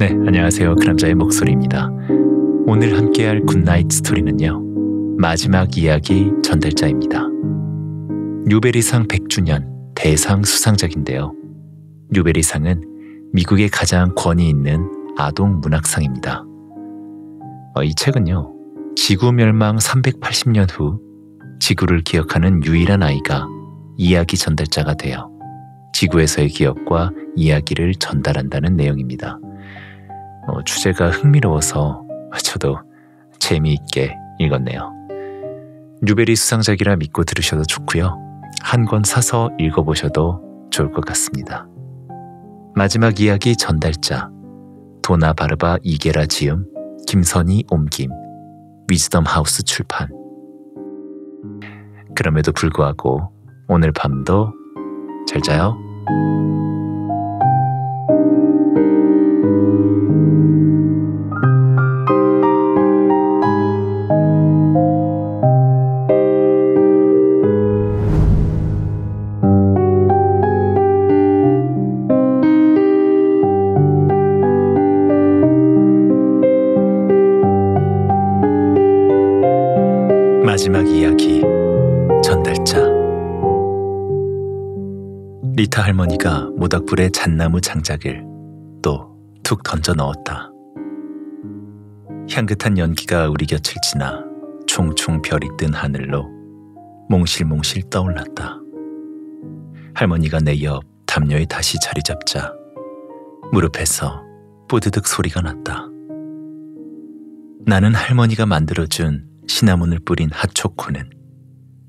네, 안녕하세요. 그 남자의 목소리입니다. 오늘 함께할 굿나잇 스토리는요. 마지막 이야기 전달자입니다. 뉴베리상 100주년 대상 수상작인데요. 뉴베리상은 미국의 가장 권위 있는 아동 문학상입니다. 어, 이 책은요. 지구 멸망 380년 후 지구를 기억하는 유일한 아이가 이야기 전달자가 되어 지구에서의 기억과 이야기를 전달한다는 내용입니다. 어, 주제가 흥미로워서 저도 재미있게 읽었네요. 뉴베리 수상작이라 믿고 들으셔도 좋고요. 한 권 사서 읽어보셔도 좋을 것 같습니다. 마지막 이야기 전달자 도나 바르바 이게라 지음 김선희 옴김 위즈덤 하우스 출판 그럼에도 불구하고 오늘 밤도 잘 자요. thank you 할머니가 모닥불에 잣나무 장작을 또 툭 던져 넣었다. 향긋한 연기가 우리 곁을 지나 총총 별이 뜬 하늘로 몽실몽실 떠올랐다. 할머니가 내 옆 담요에 다시 자리 잡자 무릎에서 뿌드득 소리가 났다. 나는 할머니가 만들어준 시나몬을 뿌린 핫초코는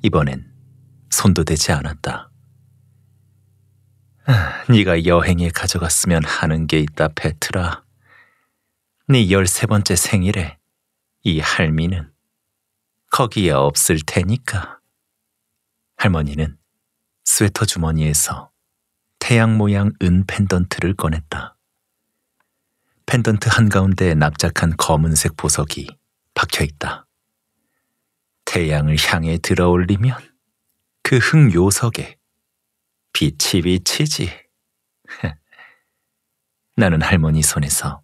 이번엔 손도 대지 않았다. 네가 여행에 가져갔으면 하는 게 있다, 베트라. 네 열세 번째 생일에 이 할미는 거기에 없을 테니까. 할머니는 스웨터 주머니에서 태양 모양 은 펜던트를 꺼냈다. 펜던트 한가운데 납작한 검은색 보석이 박혀 있다. 태양을 향해 들어올리면 그 흙 요석에 빛이 비치지. 나는 할머니 손에서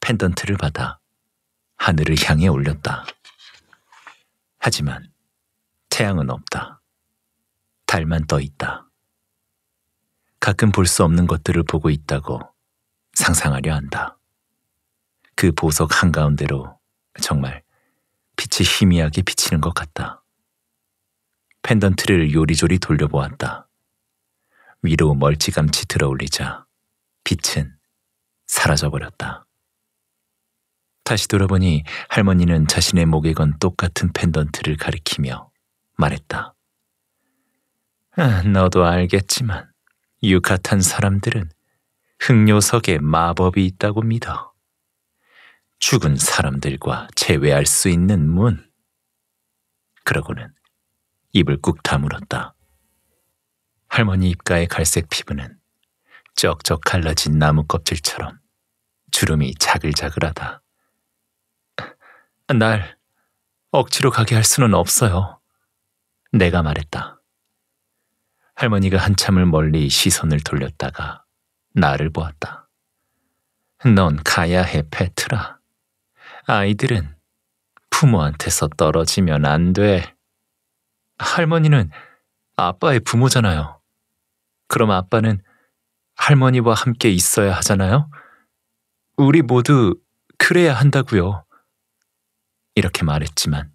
펜던트를 받아 하늘을 향해 올렸다. 하지만 태양은 없다. 달만 떠 있다. 가끔 볼 수 없는 것들을 보고 있다고 상상하려 한다. 그 보석 한가운데로 정말 빛이 희미하게 비치는 것 같다. 펜던트를 요리조리 돌려보았다. 위로 멀찌감치 들어올리자 빛은 사라져버렸다. 다시 돌아보니 할머니는 자신의 목에 건 똑같은 펜던트를 가리키며 말했다. 아, 너도 알겠지만 유카탄 사람들은 흑요석에 마법이 있다고 믿어. 죽은 사람들과 제외할 수 있는 문. 그러고는 입을 꾹 다물었다. 할머니 입가의 갈색 피부는 쩍쩍 갈라진 나무 껍질처럼 주름이 자글자글하다. 날 억지로 가게 할 수는 없어요. 내가 말했다. 할머니가 한참을 멀리 시선을 돌렸다가 나를 보았다. 넌 가야 해, 페트라. 아이들은 부모한테서 떨어지면 안 돼. 할머니는 아빠의 부모잖아요. 그럼 아빠는 할머니와 함께 있어야 하잖아요? 우리 모두 그래야 한다고요. 이렇게 말했지만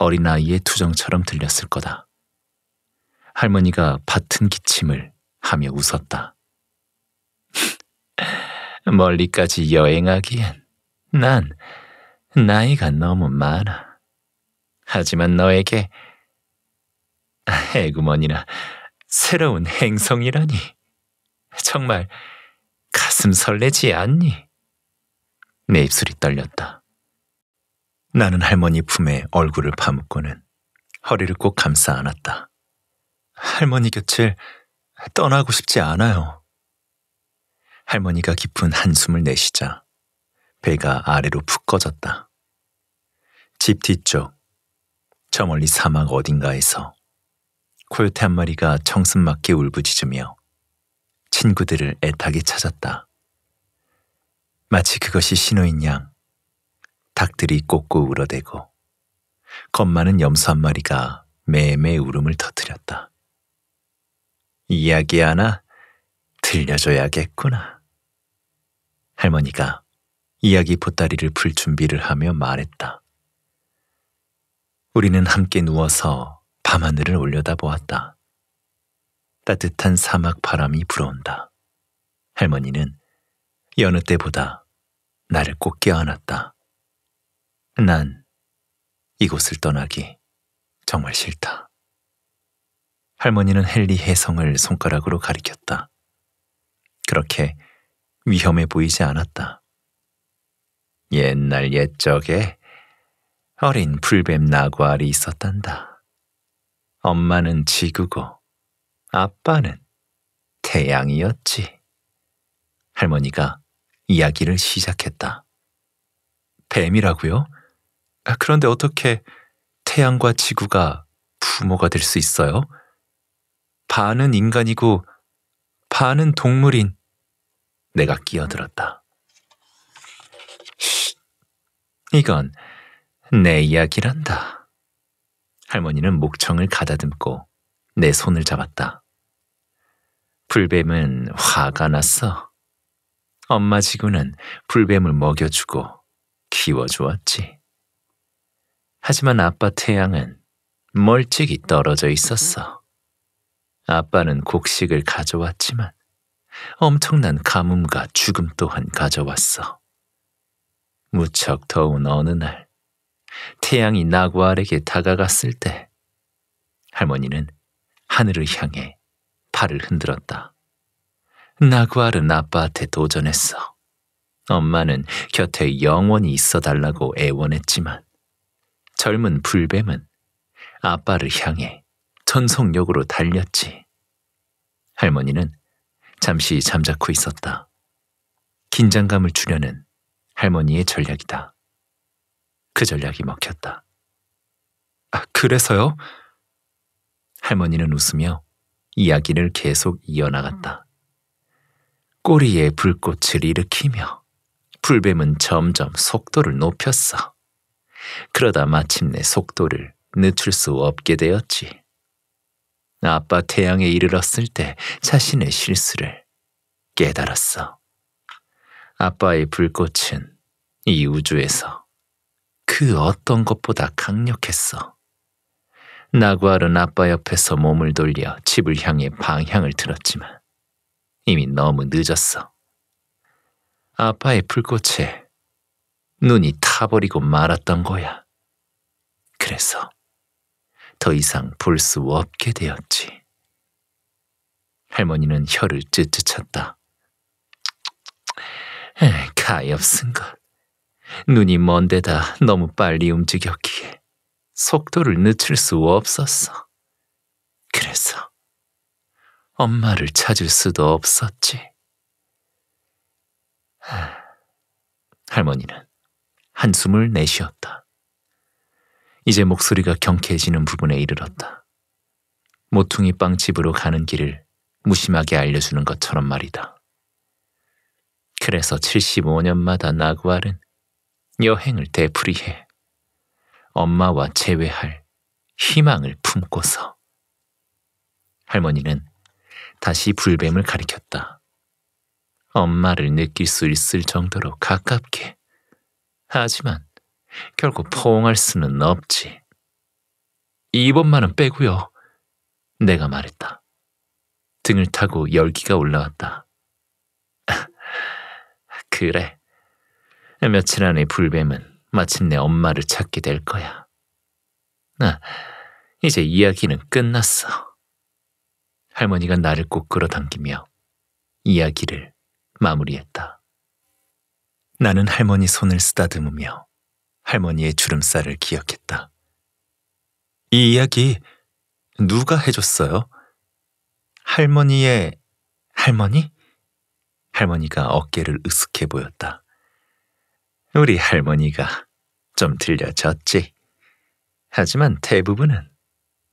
어린아이의 투정처럼 들렸을 거다. 할머니가 밭은 기침을 하며 웃었다. 멀리까지 여행하기엔 난 나이가 너무 많아. 하지만 너에게 애구머니나 새로운 행성이라니. 정말 가슴 설레지 않니? 내 입술이 떨렸다. 나는 할머니 품에 얼굴을 파묻고는 허리를 꼭 감싸 안았다. 할머니 곁을 떠나고 싶지 않아요. 할머니가 깊은 한숨을 내쉬자 배가 아래로 푹 꺼졌다. 집 뒤쪽, 저 멀리 사막 어딘가에서 코요태 한 마리가 청슴맞게 울부짖으며 친구들을 애타게 찾았다. 마치 그것이 신호인 양 닭들이 꼬꼬 울어대고 겁 많은 염소 한 마리가 매매 울음을 터뜨렸다. 이야기 하나 들려줘야겠구나. 할머니가 이야기 보따리를 풀 준비를 하며 말했다. 우리는 함께 누워서 밤하늘을 올려다보았다. 따뜻한 사막 바람이 불어온다. 할머니는 여느 때보다 나를 꼭 껴안았다. 난 이곳을 떠나기 정말 싫다. 할머니는 헨리 해성을 손가락으로 가리켰다. 그렇게 위험해 보이지 않았다. 옛날 옛적에 어린 풀뱀 나과알이 있었단다. 엄마는 지구고 아빠는 태양이었지. 할머니가 이야기를 시작했다. 뱀이라고요? 아, 그런데 어떻게 태양과 지구가 부모가 될 수 있어요? 반은 인간이고 반은 동물인 내가 끼어들었다. 이건 내 이야기란다. 할머니는 목청을 가다듬고 내 손을 잡았다. 불뱀은 화가 났어. 엄마 지구는 불뱀을 먹여주고 키워주었지. 하지만 아빠 태양은 멀찍이 떨어져 있었어. 아빠는 곡식을 가져왔지만 엄청난 가뭄과 죽음 또한 가져왔어. 무척 더운 어느 날 태양이 나구알에게 아 다가갔을 때 할머니는 하늘을 향해 팔을 흔들었다. 나구알은 아빠한테 도전했어. 엄마는 곁에 영원히 있어 달라고 애원했지만 젊은 불뱀은 아빠를 향해 전속력으로 달렸지. 할머니는 잠시 잠자코 있었다. 긴장감을 주려는 할머니의 전략이다. 그 전략이 먹혔다. 아, 그래서요? 할머니는 웃으며 이야기를 계속 이어나갔다. 꼬리에 불꽃을 일으키며 불뱀은 점점 속도를 높였어. 그러다 마침내 속도를 늦출 수 없게 되었지. 아빠 태양에 이르렀을 때 자신의 실수를 깨달았어. 아빠의 불꽃은 이 우주에서 그 어떤 것보다 강력했어. 나구알은 아빠 옆에서 몸을 돌려 집을 향해 방향을 들었지만 이미 너무 늦었어. 아빠의 불꽃에 눈이 타버리고 말았던 거야. 그래서 더 이상 볼 수 없게 되었지. 할머니는 혀를 쯧쯧쳤다. 가엾은 것. 눈이 먼데다 너무 빨리 움직였기에 속도를 늦출 수 없었어. 그래서 엄마를 찾을 수도 없었지. 할머니는 한숨을 내쉬었다. 이제 목소리가 경쾌해지는 부분에 이르렀다. 모퉁이 빵집으로 가는 길을 무심하게 알려주는 것처럼 말이다. 그래서 75년마다 나구알은 여행을 되풀이해 엄마와 재회할 희망을 품고서 할머니는 다시 불뱀을 가리켰다. 엄마를 느낄 수 있을 정도로 가깝게. 하지만 결국 포옹할 수는 없지. 이번만은 빼고요. 내가 말했다. 등을 타고 열기가 올라왔다. 그래. 며칠 안에 불뱀은 마침내 엄마를 찾게 될 거야. 나 이제 이야기는 끝났어. 할머니가 나를 꼭 끌어당기며 이야기를 마무리했다. 나는 할머니 손을 쓰다듬으며 할머니의 주름살을 기억했다. 이 이야기 누가 해줬어요? 할머니의 할머니? 할머니가 어깨를 으쓱해 보였다. 우리 할머니가 좀 들려졌지. 하지만 대부분은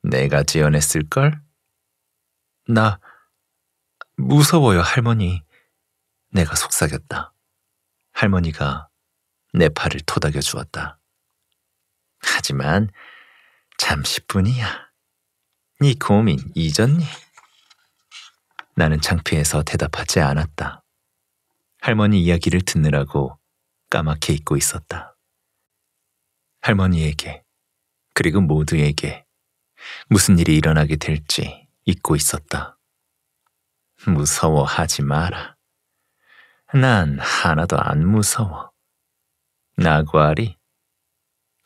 내가 지어냈을걸? 나 무서워요, 할머니. 내가 속삭였다. 할머니가 내 팔을 토닥여 주었다. 하지만 잠시뿐이야. 네 고민 잊었니? 나는 창피해서 대답하지 않았다. 할머니 이야기를 듣느라고 까맣게 잊고 있었다. 할머니에게 그리고 모두에게 무슨 일이 일어나게 될지 잊고 있었다. 무서워하지 마라. 난 하나도 안 무서워. 나과알이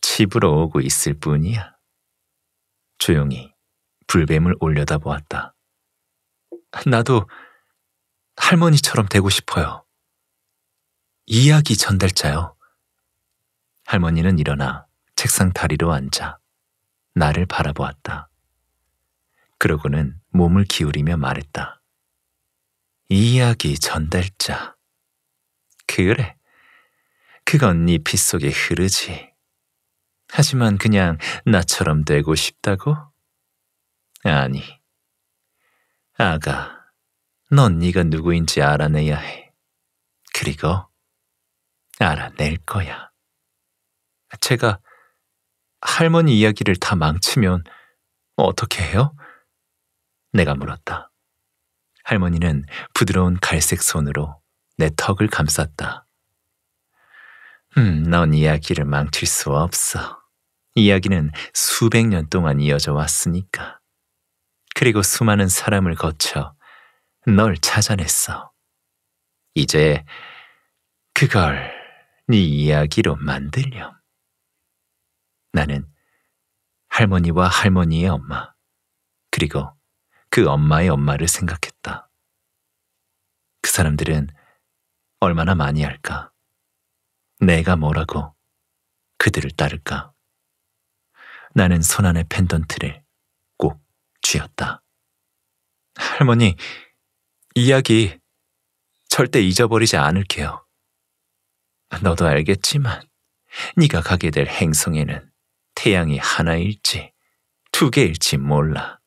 집으로 오고 있을 뿐이야. 조용히 불뱀을 올려다보았다. 나도 할머니처럼 되고 싶어요. 이야기 전달자요. 할머니는 일어나 책상 다리로 앉아 나를 바라보았다. 그러고는 몸을 기울이며 말했다. 이야기 전달자. 그래. 그건 네빗 속에 흐르지. 하지만 그냥 나처럼 되고 싶다고? 아니. 아가, 넌 네가 누구인지 알아내야 해. 그리고 알아낼 거야. 제가 할머니 이야기를 다 망치면 어떻게 해요? 내가 물었다. 할머니는 부드러운 갈색 손으로 내 턱을 감쌌다. 음, 넌 이야기를 망칠 수 없어. 이야기는 수백 년 동안 이어져 왔으니까. 그리고 수많은 사람을 거쳐 널 찾아냈어. 이제 그걸 네 이야기로 만들렴. 나는 할머니와 할머니의 엄마, 그리고 그 엄마의 엄마를 생각했다. 그 사람들은 얼마나 많이 할까? 내가 뭐라고 그들을 따를까? 나는 손안에 펜던트를 꼭 쥐었다. 할머니, 이야기 절대 잊어버리지 않을게요. 너도 알겠지만 네가 가게 될 행성에는 태양이 하나일지 두 개일지 몰라.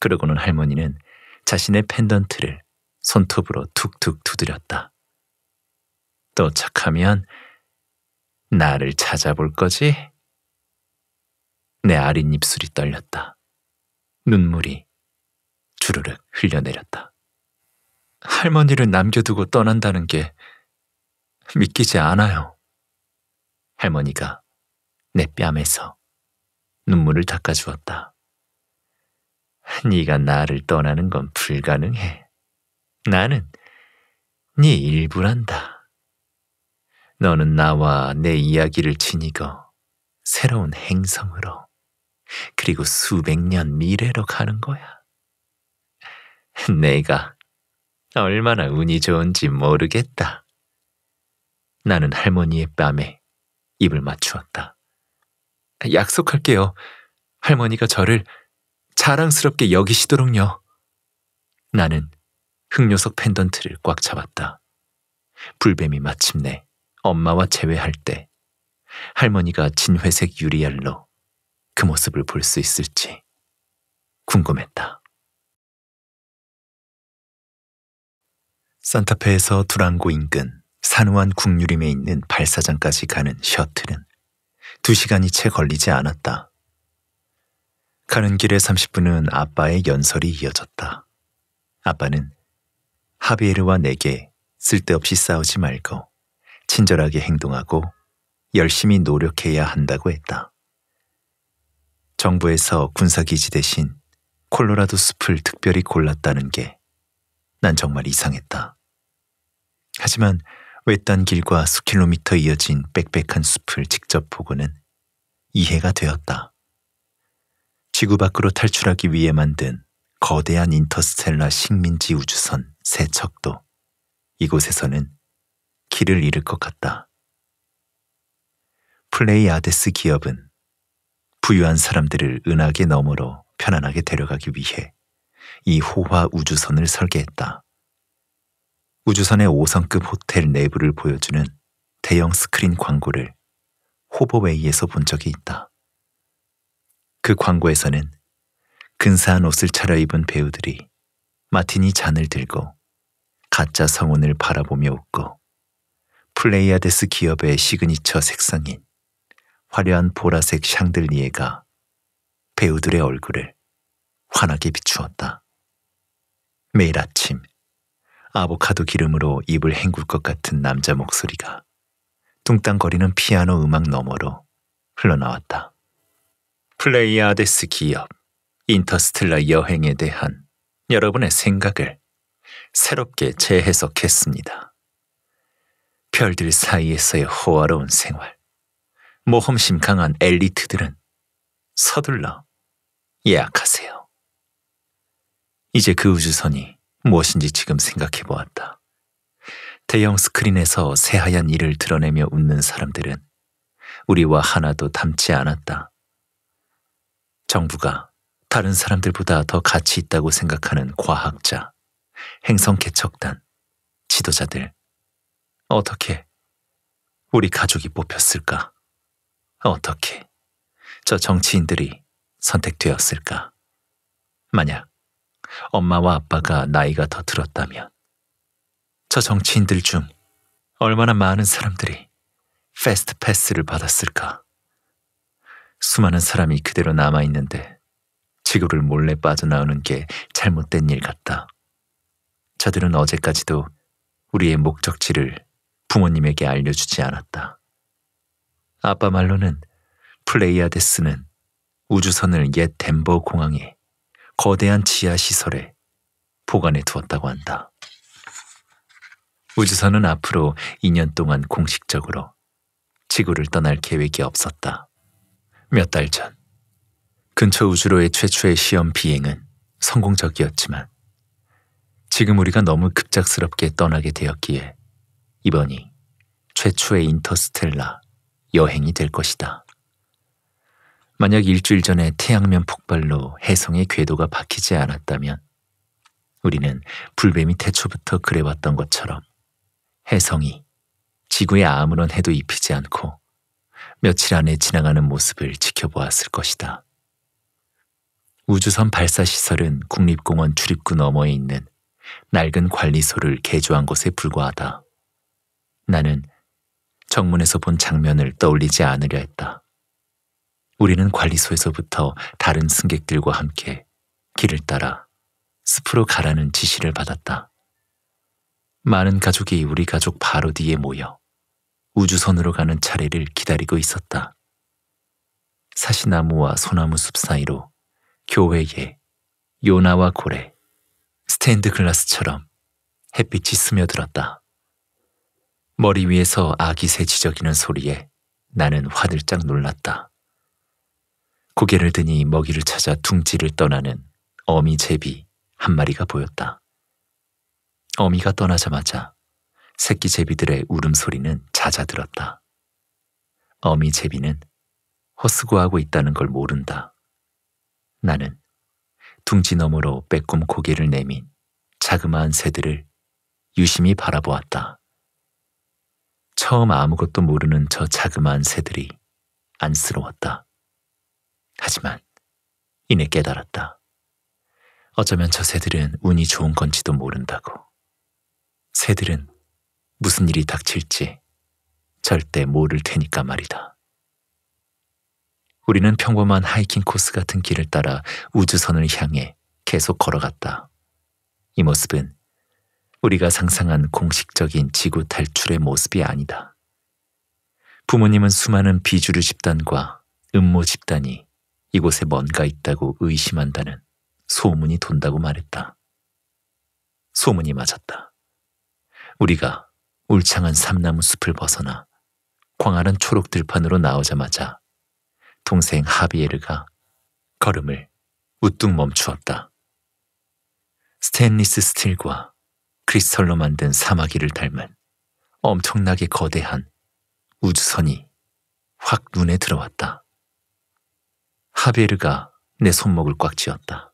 그러고는 할머니는 자신의 펜던트를 손톱으로 툭툭 두드렸다. 도착하면 나를 찾아볼 거지? 내 아린 입술이 떨렸다. 눈물이 주르륵 흘려내렸다. 할머니를 남겨두고 떠난다는 게 믿기지 않아요. 할머니가 내 뺨에서 눈물을 닦아주었다. 네가 나를 떠나는 건 불가능해. 나는 네 일부란다. 너는 나와 내 이야기를 지니고 새로운 행성으로 그리고 수백 년 미래로 가는 거야. 내가 얼마나 운이 좋은지 모르겠다. 나는 할머니의 뺨에 입을 맞추었다. 약속할게요. 할머니가 저를 자랑스럽게 여기시도록요. 나는 흑요석 펜던트를 꽉 잡았다. 불뱀이 마침내 엄마와 재회할 때 할머니가 진회색 유리알로 그 모습을 볼 수 있을지 궁금했다. 산타페에서 두랑고 인근 산호한 국유림에 있는 발사장까지 가는 셔틀은 2시간이 채 걸리지 않았다. 가는 길에 30분은 아빠의 연설이 이어졌다. 아빠는 하비에르와 내게 쓸데없이 싸우지 말고 친절하게 행동하고 열심히 노력해야 한다고 했다. 정부에서 군사기지 대신 콜로라도 숲을 특별히 골랐다는 게 난 정말 이상했다. 하지만 외딴 길과 수킬로미터 이어진 빽빽한 숲을 직접 보고는 이해가 되었다. 지구 밖으로 탈출하기 위해 만든 거대한 인터스텔라 식민지 우주선 세척도 이곳에서는 길을 잃을 것 같다. 플레이아데스 기업은 부유한 사람들을 은하계 너머로 편안하게 데려가기 위해 이 호화 우주선을 설계했다. 우주선의 5성급 호텔 내부를 보여주는 대형 스크린 광고를 호버웨이에서 본 적이 있다. 그 광고에서는 근사한 옷을 차려입은 배우들이 마틴이 잔을 들고 가짜 성운을 바라보며 웃고 플레이아데스 기업의 시그니처 색상인 화려한 보라색 샹들리에가 배우들의 얼굴을 환하게 비추었다. 매일 아침 아보카도 기름으로 입을 헹굴 것 같은 남자 목소리가 뚱땅거리는 피아노 음악 너머로 흘러나왔다. 플레이아데스 기업, 인터스텔라 여행에 대한 여러분의 생각을 새롭게 재해석했습니다. 별들 사이에서의 호화로운 생활, 모험심 강한 엘리트들은 서둘러 예약하세요. 이제 그 우주선이 무엇인지 지금 생각해 보았다. 대형 스크린에서 새하얀 이를 드러내며 웃는 사람들은 우리와 하나도 닮지 않았다. 정부가 다른 사람들보다 더 가치 있다고 생각하는 과학자, 행성 개척단, 지도자들. 어떻게 우리 가족이 뽑혔을까? 어떻게 저 정치인들이 선택되었을까? 만약 엄마와 아빠가 나이가 더 들었다면 저 정치인들 중 얼마나 많은 사람들이 패스트 패스를 받았을까. 수많은 사람이 그대로 남아있는데 지구를 몰래 빠져나오는 게 잘못된 일 같다. 저들은 어제까지도 우리의 목적지를 부모님에게 알려주지 않았다. 아빠 말로는 플레이아데스는 우주선을 옛 덴버 공항에 거대한 지하 시설에 보관해 두었다고 한다. 우주선은 앞으로 2년 동안 공식적으로 지구를 떠날 계획이 없었다. 몇 달 전, 근처 우주로의 최초의 시험 비행은 성공적이었지만 지금 우리가 너무 급작스럽게 떠나게 되었기에 이번이 최초의 인터스텔라 여행이 될 것이다. 만약 일주일 전에 태양면 폭발로 혜성의 궤도가 박히지 않았다면 우리는 불뱀이 태초부터 그래왔던 것처럼 혜성이 지구에 아무런 해도 입히지 않고 며칠 안에 지나가는 모습을 지켜보았을 것이다. 우주선 발사 시설은 국립공원 출입구 너머에 있는 낡은 관리소를 개조한 것에 불과하다. 나는 정문에서 본 장면을 떠올리지 않으려 했다. 우리는 관리소에서부터 다른 승객들과 함께 길을 따라 숲으로 가라는 지시를 받았다. 많은 가족이 우리 가족 바로 뒤에 모여 우주선으로 가는 차례를 기다리고 있었다. 사시나무와 소나무 숲 사이로 교회에 요나와 고래, 스탠드 글라스처럼 햇빛이 스며들었다. 머리 위에서 아기 새 지저귀는 소리에 나는 화들짝 놀랐다. 고개를 드니 먹이를 찾아 둥지를 떠나는 어미 제비 한 마리가 보였다. 어미가 떠나자마자 새끼 제비들의 울음소리는 잦아들었다. 어미 제비는 허수고하고 있다는 걸 모른다. 나는 둥지 너머로 빼꼼 고개를 내민 자그마한 새들을 유심히 바라보았다. 처음 아무것도 모르는 저 자그마한 새들이 안쓰러웠다. 하지만 이내 깨달았다. 어쩌면 저 새들은 운이 좋은 건지도 모른다고. 새들은 무슨 일이 닥칠지 절대 모를 테니까 말이다. 우리는 평범한 하이킹 코스 같은 길을 따라 우주선을 향해 계속 걸어갔다. 이 모습은 우리가 상상한 공식적인 지구 탈출의 모습이 아니다. 부모님은 수많은 비주류 집단과 음모 집단이 이곳에 뭔가 있다고 의심한다는 소문이 돈다고 말했다. 소문이 맞았다. 우리가 울창한 삼나무 숲을 벗어나 광활한 초록 들판으로 나오자마자 동생 하비에르가 걸음을 우뚝 멈추었다. 스테인리스 스틸과 크리스털로 만든 사마귀를 닮은 엄청나게 거대한 우주선이 확 눈에 들어왔다. 하베르가 내 손목을 꽉 쥐었다.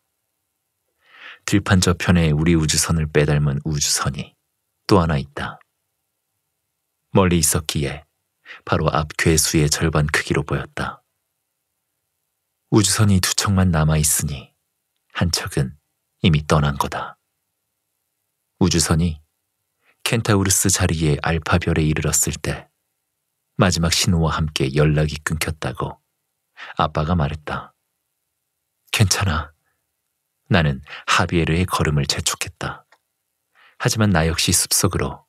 들판 저편에 우리 우주선을 빼닮은 우주선이 또 하나 있다. 멀리 있었기에 바로 앞 괴수의 절반 크기로 보였다. 우주선이 두 척만 남아있으니 한 척은 이미 떠난 거다. 우주선이 켄타우르스 자리에 알파별에 이르렀을 때 마지막 신호와 함께 연락이 끊겼다고 아빠가 말했다. 괜찮아. 나는 하비에르의 걸음을 재촉했다. 하지만 나 역시 숲속으로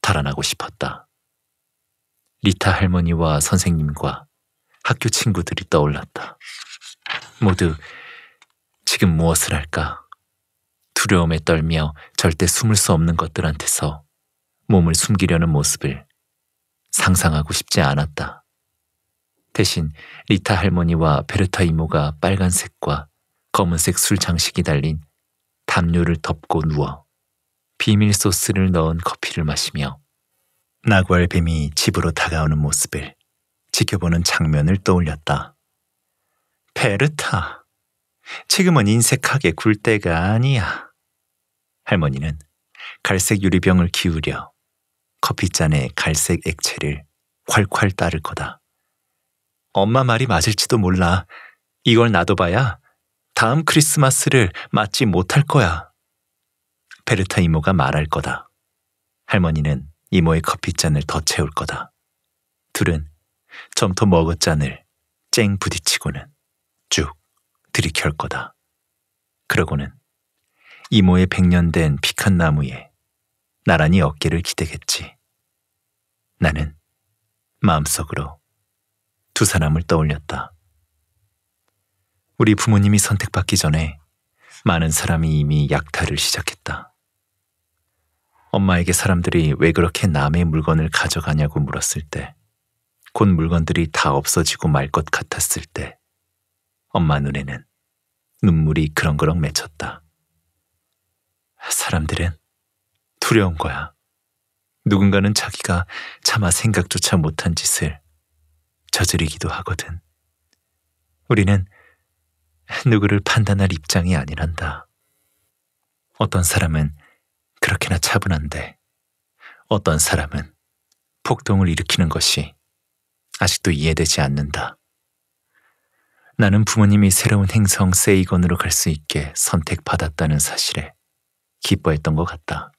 달아나고 싶었다. 리타 할머니와 선생님과 학교 친구들이 떠올랐다. 모두 지금 무엇을 할까? 두려움에 떨며 절대 숨을 수 없는 것들한테서 몸을 숨기려는 모습을 상상하고 싶지 않았다. 대신 리타 할머니와 베르타 이모가 빨간색과 검은색 술 장식이 달린 담요를 덮고 누워 비밀 소스를 넣은 커피를 마시며 나괄뱀이 집으로 다가오는 모습을 지켜보는 장면을 떠올렸다. 베르타, 지금은 인색하게 굴 때가 아니야. 할머니는 갈색 유리병을 기울여 커피잔에 갈색 액체를 콸콸 따를 거다. 엄마 말이 맞을지도 몰라. 이걸 놔둬봐야 다음 크리스마스를 맞지 못할 거야. 베르타 이모가 말할 거다. 할머니는 이모의 커피잔을 더 채울 거다. 둘은 점토 머그잔을 쨍 부딪히고는 쭉 들이켤 거다. 그러고는 이모의 백년된 피칸 나무에 나란히 어깨를 기대겠지. 나는 마음속으로 두 사람을 떠올렸다. 우리 부모님이 선택받기 전에 많은 사람이 이미 약탈을 시작했다. 엄마에게 사람들이 왜 그렇게 남의 물건을 가져가냐고 물었을 때, 곧 물건들이 다 없어지고 말 것 같았을 때, 엄마 눈에는 눈물이 그렁그렁 맺혔다. 사람들은 두려운 거야. 누군가는 자기가 차마 생각조차 못한 짓을 저지르기도 하거든. 우리는 누구를 판단할 입장이 아니란다. 어떤 사람은 그렇게나 차분한데 어떤 사람은 폭동을 일으키는 것이 아직도 이해되지 않는다. 나는 부모님이 새로운 행성 세이건으로 갈 수 있게 선택받았다는 사실에 기뻐했던 것 같다.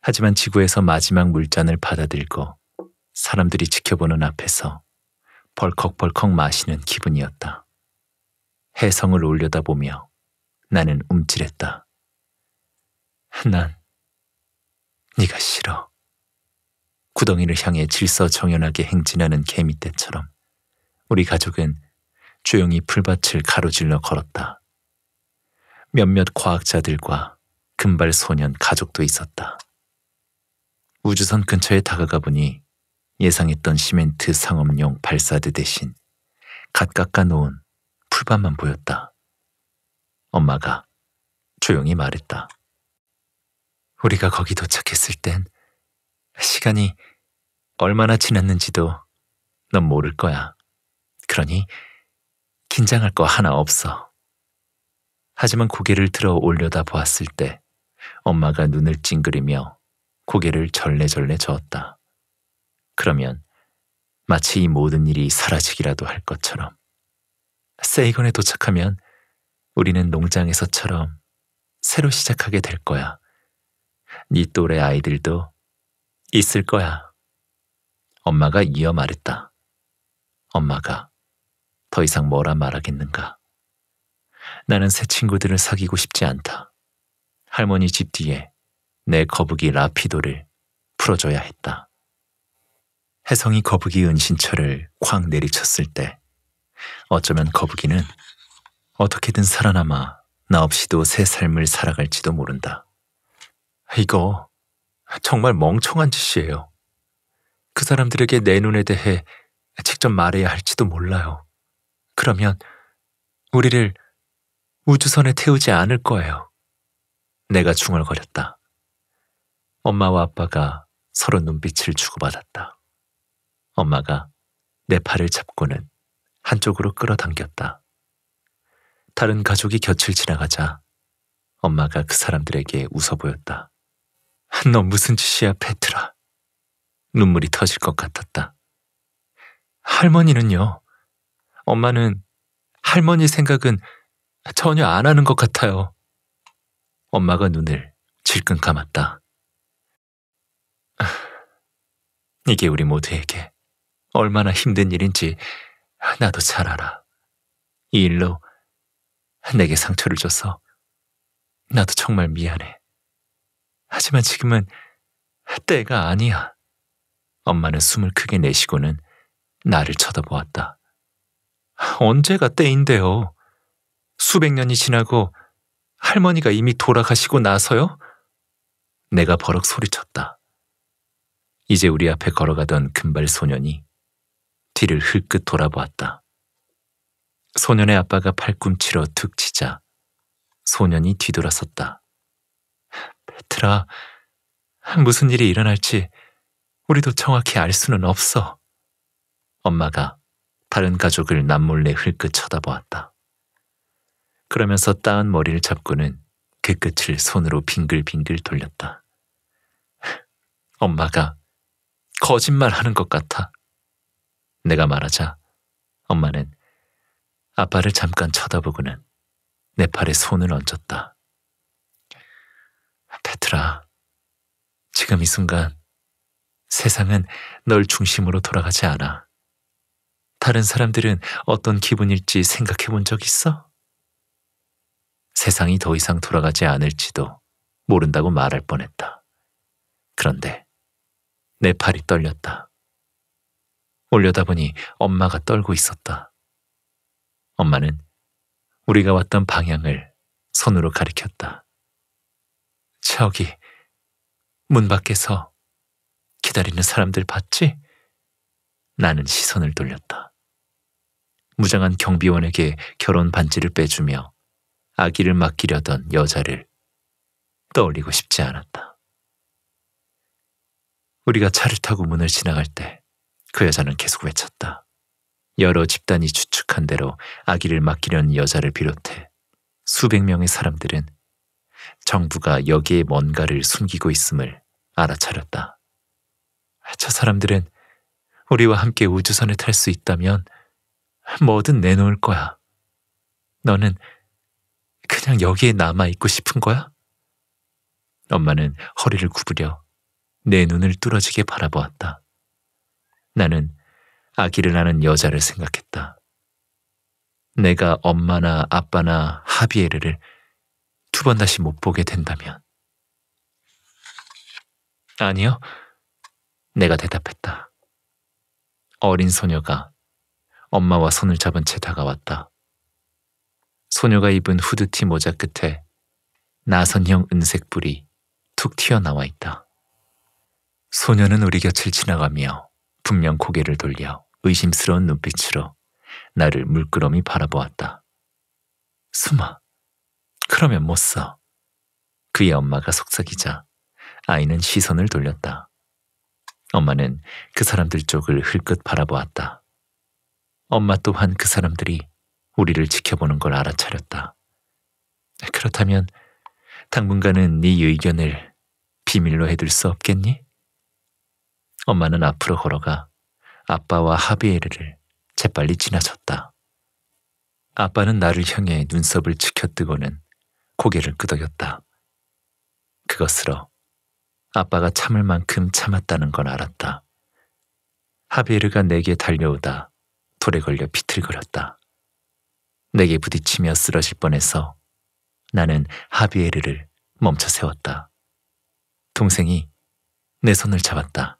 하지만 지구에서 마지막 물잔을 받아들고 사람들이 지켜보는 앞에서 벌컥벌컥 마시는 기분이었다. 해성을 올려다보며 나는 움찔했다. 난 네가 싫어. 구덩이를 향해 질서 정연하게 행진하는 개미떼처럼 우리 가족은 조용히 풀밭을 가로질러 걸었다. 몇몇 과학자들과 금발 소년 가족도 있었다. 우주선 근처에 다가가 보니 예상했던 시멘트 상업용 발사대 대신 갓 깎아놓은 풀밭만 보였다. 엄마가 조용히 말했다. 우리가 거기 도착했을 땐 시간이 얼마나 지났는지도 넌 모를 거야. 그러니 긴장할 거 하나 없어. 하지만 고개를 들어 올려다 보았을 때 엄마가 눈을 찡그리며 고개를 절레절레 저었다. 그러면 마치 이 모든 일이 사라지기라도 할 것처럼 세이건에 도착하면 우리는 농장에서처럼 새로 시작하게 될 거야. 네 또래 아이들도 있을 거야. 엄마가 이어 말했다. 엄마가 더 이상 뭐라 말하겠는가. 나는 새 친구들을 사귀고 싶지 않다. 할머니 집 뒤에 내 거북이 라피도를 풀어줘야 했다. 혜성이 거북이 은신처를 쾅 내리쳤을 때 어쩌면 거북이는 어떻게든 살아남아 나 없이도 새 삶을 살아갈지도 모른다. 이거 정말 멍청한 짓이에요. 그 사람들에게 내 눈에 대해 직접 말해야 할지도 몰라요. 그러면 우리를 우주선에 태우지 않을 거예요. 내가 중얼거렸다. 엄마와 아빠가 서로 눈빛을 주고받았다. 엄마가 내 팔을 잡고는 한쪽으로 끌어당겼다. 다른 가족이 곁을 지나가자 엄마가 그 사람들에게 웃어 보였다. 너 무슨 짓이야, 페트라. 눈물이 터질 것 같았다. 할머니는요. 엄마는 할머니 생각은 전혀 안 하는 것 같아요. 엄마가 눈을 질끈 감았다. 이게 우리 모두에게 얼마나 힘든 일인지 나도 잘 알아. 이 일로 내게 상처를 줘서 나도 정말 미안해. 하지만 지금은 때가 아니야. 엄마는 숨을 크게 내쉬고는 나를 쳐다보았다. 언제가 때인데요? 수백 년이 지나고 할머니가 이미 돌아가시고 나서요? 내가 버럭 소리쳤다. 이제 우리 앞에 걸어가던 금발 소년이 뒤를 흘끗 돌아보았다. 소년의 아빠가 팔꿈치로 툭 치자 소년이 뒤돌아섰다. 베트라, 무슨 일이 일어날지 우리도 정확히 알 수는 없어. 엄마가 다른 가족을 남몰래 흘끗 쳐다보았다. 그러면서 따은 머리를 잡고는 그 끝을 손으로 빙글빙글 돌렸다. 엄마가 거짓말하는 것 같아. 내가 말하자 엄마는 아빠를 잠깐 쳐다보고는 내 팔에 손을 얹었다. 페트라 지금 이 순간 세상은 널 중심으로 돌아가지 않아. 다른 사람들은 어떤 기분일지 생각해 본 적 있어? 세상이 더 이상 돌아가지 않을지도 모른다고 말할 뻔했다. 그런데 내 팔이 떨렸다. 올려다보니 엄마가 떨고 있었다. 엄마는 우리가 왔던 방향을 손으로 가리켰다. 저기, 문 밖에서 기다리는 사람들 봤지? 나는 시선을 돌렸다. 무장한 경비원에게 결혼 반지를 빼주며 아기를 맡기려던 여자를 떠올리고 싶지 않았다. 우리가 차를 타고 문을 지나갈 때그 여자는 계속 외쳤다. 여러 집단이 추측한 대로 아기를 맡기려는 여자를 비롯해 수백 명의 사람들은 정부가 여기에 뭔가를 숨기고 있음을 알아차렸다. 저 사람들은 우리와 함께 우주선에 탈 수 있다면 뭐든 내놓을 거야. 너는 그냥 여기에 남아있고 싶은 거야? 엄마는 허리를 구부려 내 눈을 뚫어지게 바라보았다. 나는 아기를 낳는 여자를 생각했다. 내가 엄마나 아빠나 하비에르를 두 번 다시 못 보게 된다면. 아니요. 내가 대답했다. 어린 소녀가 엄마와 손을 잡은 채 다가왔다. 소녀가 입은 후드티 모자 끝에 나선형 은색불이 툭 튀어나와 있다. 소녀는 우리 곁을 지나가며 분명 고개를 돌려 의심스러운 눈빛으로 나를 물끄러미 바라보았다. 숨어. 그러면 못 써. 그의 엄마가 속삭이자 아이는 시선을 돌렸다. 엄마는 그 사람들 쪽을 흘끗 바라보았다. 엄마 또한 그 사람들이 우리를 지켜보는 걸 알아차렸다. 그렇다면 당분간은 네 의견을 비밀로 해둘 수 없겠니? 엄마는 앞으로 걸어가 아빠와 하비에르를 재빨리 지나쳤다. 아빠는 나를 향해 눈썹을 치켜뜨고는 고개를 끄덕였다. 그것으로 아빠가 참을 만큼 참았다는 건 알았다. 하비에르가 내게 달려오다 돌에 걸려 비틀거렸다. 내게 부딪히며 쓰러질 뻔해서 나는 하비에르를 멈춰 세웠다. 동생이 내 손을 잡았다.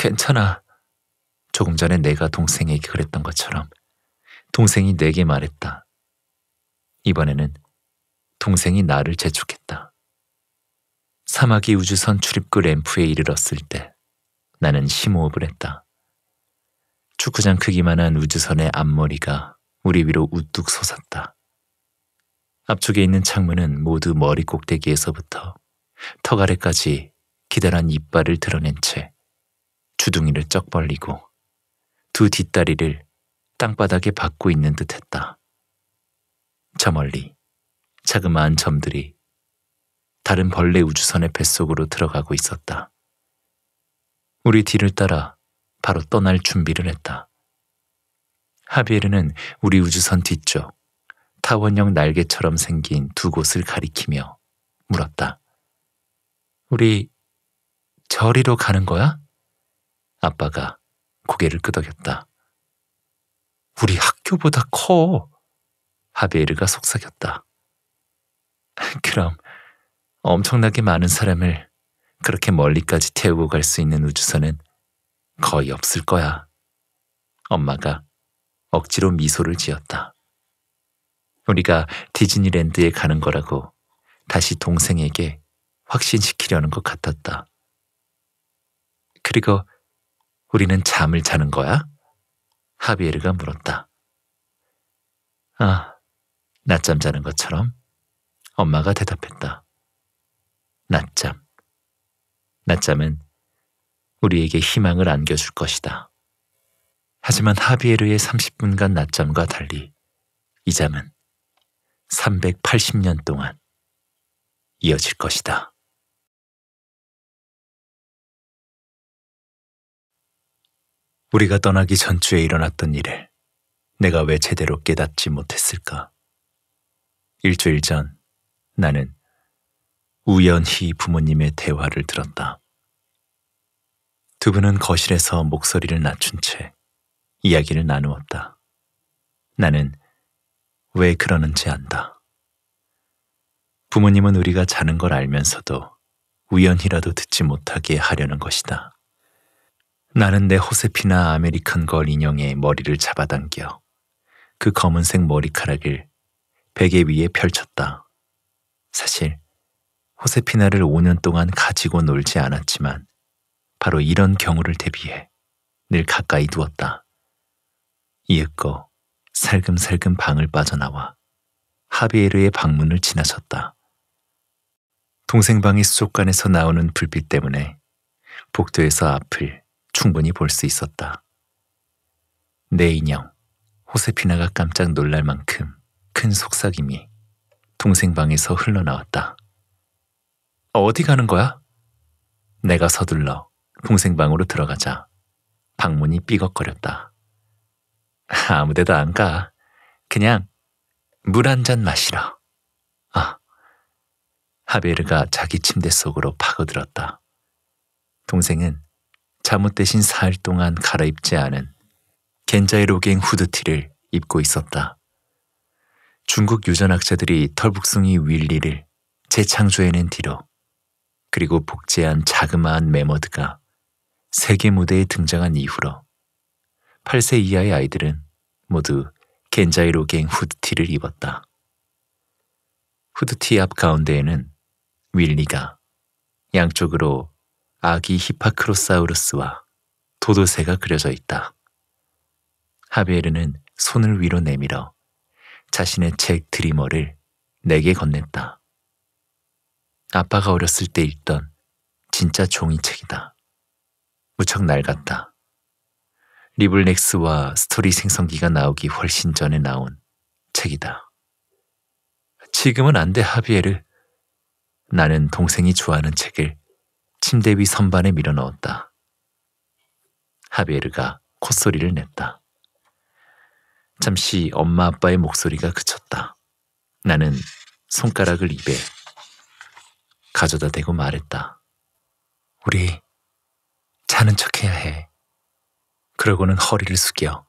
괜찮아. 조금 전에 내가 동생에게 그랬던 것처럼 동생이 내게 말했다. 이번에는 동생이 나를 재촉했다. 사마귀 우주선 출입구 램프에 이르렀을 때 나는 심호흡을 했다. 축구장 크기만한 우주선의 앞머리가 우리 위로 우뚝 솟았다. 앞쪽에 있는 창문은 모두 머리 꼭대기에서부터 턱 아래까지 기다란 이빨을 드러낸 채 주둥이를 쩍 벌리고 두 뒷다리를 땅바닥에 박고 있는 듯 했다. 저 멀리 자그마한 점들이 다른 벌레 우주선의 뱃속으로 들어가고 있었다. 우리 뒤를 따라 바로 떠날 준비를 했다. 하비에르는 우리 우주선 뒤쪽 타원형 날개처럼 생긴 두 곳을 가리키며 물었다. 우리 저리로 가는 거야? 아빠가 고개를 끄덕였다. 우리 학교보다 커. 하베르가 속삭였다. 그럼 엄청나게 많은 사람을 그렇게 멀리까지 태우고 갈 수 있는 우주선은 거의 없을 거야. 엄마가 억지로 미소를 지었다. 우리가 디즈니랜드에 가는 거라고 다시 동생에게 확신시키려는 것 같았다. 그리고 우리는 잠을 자는 거야? 하비에르가 물었다. 아, 낮잠 자는 것처럼 엄마가 대답했다. 낮잠. 낮잠은 우리에게 희망을 안겨줄 것이다. 하지만 하비에르의 30분간 낮잠과 달리 이 잠은 380년 동안 이어질 것이다. 우리가 떠나기 전주에 일어났던 일을 내가 왜 제대로 깨닫지 못했을까? 일주일 전 나는 우연히 부모님의 대화를 들었다. 두 분은 거실에서 목소리를 낮춘 채 이야기를 나누었다. 나는 왜 그러는지 안다. 부모님은 우리가 자는 걸 알면서도 우연히라도 듣지 못하게 하려는 것이다. 나는 내 호세피나 아메리칸 걸 인형의 머리를 잡아당겨 그 검은색 머리카락을 베개 위에 펼쳤다. 사실 호세피나를 5년 동안 가지고 놀지 않았지만 바로 이런 경우를 대비해 늘 가까이 두었다. 이윽고 살금살금 방을 빠져나와 하비에르의 방문을 지나쳤다. 동생 방의 수족관에서 나오는 불빛 때문에 복도에서 앞을 충분히 볼 수 있었다. 내 인형, 호세피나가 깜짝 놀랄 만큼 큰 속삭임이 동생 방에서 흘러나왔다. 어디 가는 거야? 내가 서둘러 동생 방으로 들어가자 방문이 삐걱거렸다. 아무 데도 안 가. 그냥 물 한 잔 마시러. 아, 하베르가 자기 침대 속으로 파고들었다. 동생은 잠옷 대신 사흘 동안 갈아입지 않은 겐자이 로갱 후드티를 입고 있었다. 중국 유전학자들이 털북숭이 윌리를 재창조해낸 뒤로 그리고 복제한 자그마한 메머드가 세계 무대에 등장한 이후로 8세 이하의 아이들은 모두 겐자이 로갱 후드티를 입었다. 후드티 앞 가운데에는 윌리가 양쪽으로 아기 히파크로사우루스와 도도새가 그려져 있다. 하비에르는 손을 위로 내밀어 자신의 잭 드리머를 내게 건넸다. 아빠가 어렸을 때 읽던 진짜 종이책이다. 무척 낡았다. 리블넥스와 스토리 생성기가 나오기 훨씬 전에 나온 책이다. 지금은 안 돼, 하비에르. 나는 동생이 좋아하는 책을 침대 위 선반에 밀어넣었다. 하비에르가 콧소리를 냈다. 잠시 엄마 아빠의 목소리가 그쳤다. 나는 손가락을 입에 가져다 대고 말했다. 우리 자는 척해야 해. 그러고는 허리를 숙여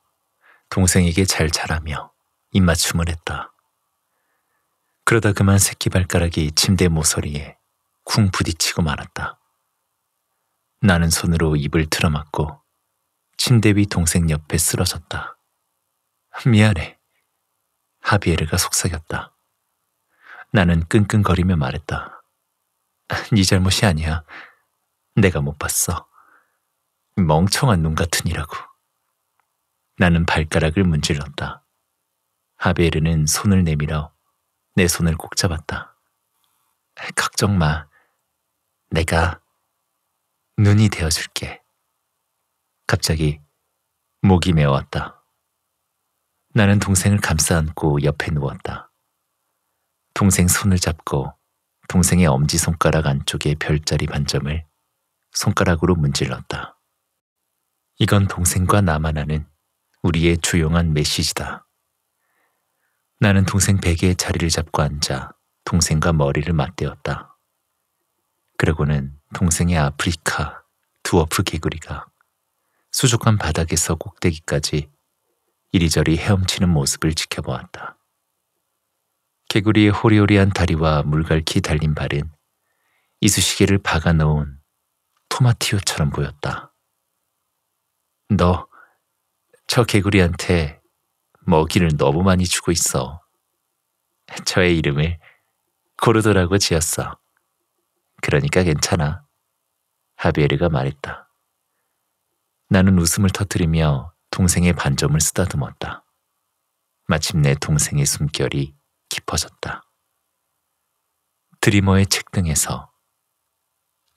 동생에게 잘 자라며 입맞춤을 했다. 그러다 그만 새끼발가락이 침대 모서리에 쿵 부딪히고 말았다. 나는 손으로 입을 틀어막고 침대 위 동생 옆에 쓰러졌다. 미안해. 하비에르가 속삭였다. 나는 끙끙거리며 말했다. 네 잘못이 아니야. 내가 못 봤어. 멍청한 눈 같으니라고. 나는 발가락을 문질렀다. 하베르는 손을 내밀어 내 손을 꼭 잡았다. 걱정 마. 내가 눈이 되어줄게. 갑자기 목이 메웠다. 나는 동생을 감싸안고 옆에 누웠다. 동생 손을 잡고 동생의 엄지손가락 안쪽의 별자리 반점을 손가락으로 문질렀다. 이건 동생과 나만 아는 우리의 조용한 메시지다. 나는 동생 베개에 자리를 잡고 앉아 동생과 머리를 맞대었다. 그러고는 동생의 아프리카 두어프 개구리가 수족한 바닥에서 꼭대기까지 이리저리 헤엄치는 모습을 지켜보았다. 개구리의 호리호리한 다리와 물갈퀴 달린 발은 이쑤시개를 박아 넣은 토마티오처럼 보였다. 너, 저 개구리한테 먹이를 너무 많이 주고 있어. 저의 이름을 고르도라고 지었어. 그러니까 괜찮아. 하비에르가 말했다. 나는 웃음을 터뜨리며 동생의 반점을 쓰다듬었다. 마침내 동생의 숨결이 깊어졌다. 드리머의 책등에서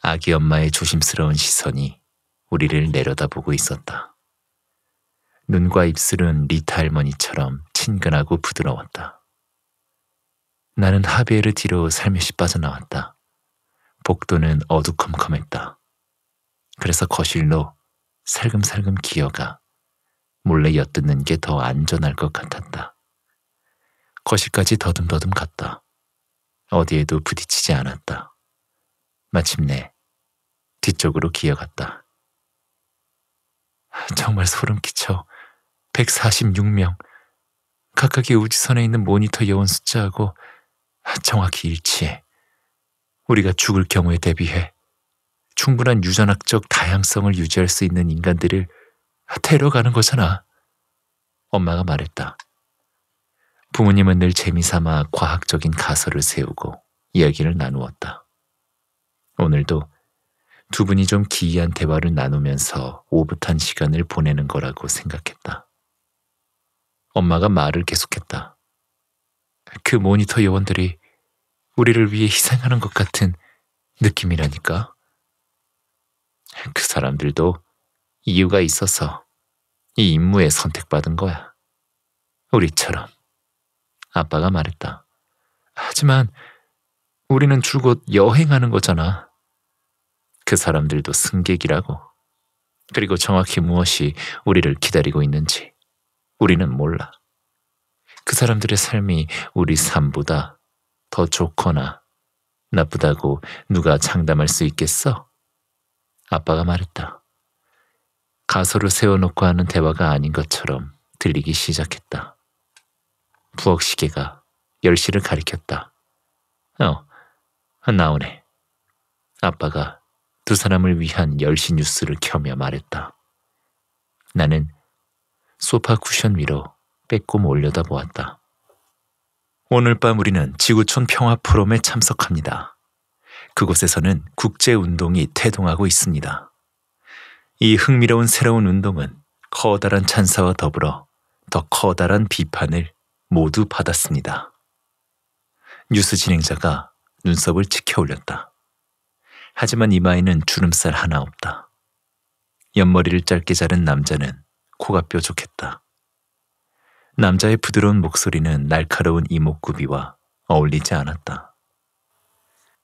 아기 엄마의 조심스러운 시선이 우리를 내려다보고 있었다. 눈과 입술은 리타 할머니처럼 친근하고 부드러웠다. 나는 하비에르 뒤로 살며시 빠져나왔다. 복도는 어두컴컴했다. 그래서 거실로 살금살금 기어가 몰래 엿듣는 게 더 안전할 것 같았다. 거실까지 더듬더듬 갔다. 어디에도 부딪히지 않았다. 마침내 뒤쪽으로 기어갔다. 정말 소름 끼쳐 146명 각각의 우지선에 있는 모니터 여원 숫자하고 정확히 일치해 우리가 죽을 경우에 대비해 충분한 유전학적 다양성을 유지할 수 있는 인간들을 데려가는 거잖아. 엄마가 말했다. 부모님은 늘 재미삼아 과학적인 가설을 세우고 이야기를 나누었다. 오늘도 두 분이 좀 기이한 대화를 나누면서 오붓한 시간을 보내는 거라고 생각했다. 엄마가 말을 계속했다. 그 모니터 요원들이 우리를 위해 희생하는 것 같은 느낌이라니까. 그 사람들도 이유가 있어서 이 임무에 선택받은 거야. 우리처럼. 아빠가 말했다. 하지만 우리는 줄곧 여행하는 거잖아. 그 사람들도 승객이라고. 그리고 정확히 무엇이 우리를 기다리고 있는지 우리는 몰라. 그 사람들의 삶이 우리 삶보다 더 좋거나 나쁘다고 누가 장담할 수 있겠어? 아빠가 말했다. 가설을 세워놓고 하는 대화가 아닌 것처럼 들리기 시작했다. 부엌 시계가 10시를 가리켰다. 어, 나오네. 아빠가 두 사람을 위한 10시 뉴스를 켜며 말했다. 나는 소파 쿠션 위로 빼꼼 올려다보았다. 오늘 밤 우리는 지구촌 평화 포럼에 참석합니다. 그곳에서는 국제운동이 태동하고 있습니다. 이 흥미로운 새로운 운동은 커다란 찬사와 더불어 더 커다란 비판을 모두 받았습니다. 뉴스 진행자가 눈썹을 치켜 올렸다. 하지만 이마에는 주름살 하나 없다. 옆머리를 짧게 자른 남자는 코가 뾰족했다. 남자의 부드러운 목소리는 날카로운 이목구비와 어울리지 않았다.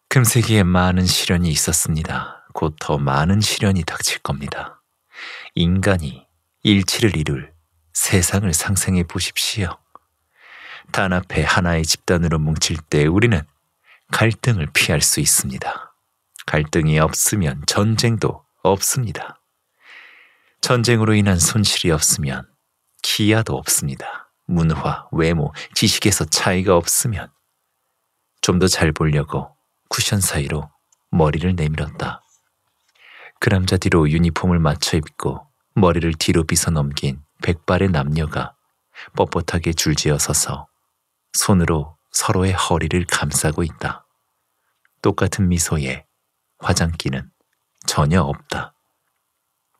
금세기에 많은 시련이 있었습니다. 곧 더 많은 시련이 닥칠 겁니다. 인간이 일치를 이룰 세상을 상상해 보십시오. 단합해 하나의 집단으로 뭉칠 때 우리는 갈등을 피할 수 있습니다. 갈등이 없으면 전쟁도 없습니다. 전쟁으로 인한 손실이 없으면 기아도 없습니다. 문화, 외모, 지식에서 차이가 없으면 좀 더 잘 보려고 쿠션 사이로 머리를 내밀었다. 그 남자 뒤로 유니폼을 맞춰 입고 머리를 뒤로 빗어 넘긴 백발의 남녀가 뻣뻣하게 줄지어 서서 손으로 서로의 허리를 감싸고 있다. 똑같은 미소에 화장기는 전혀 없다.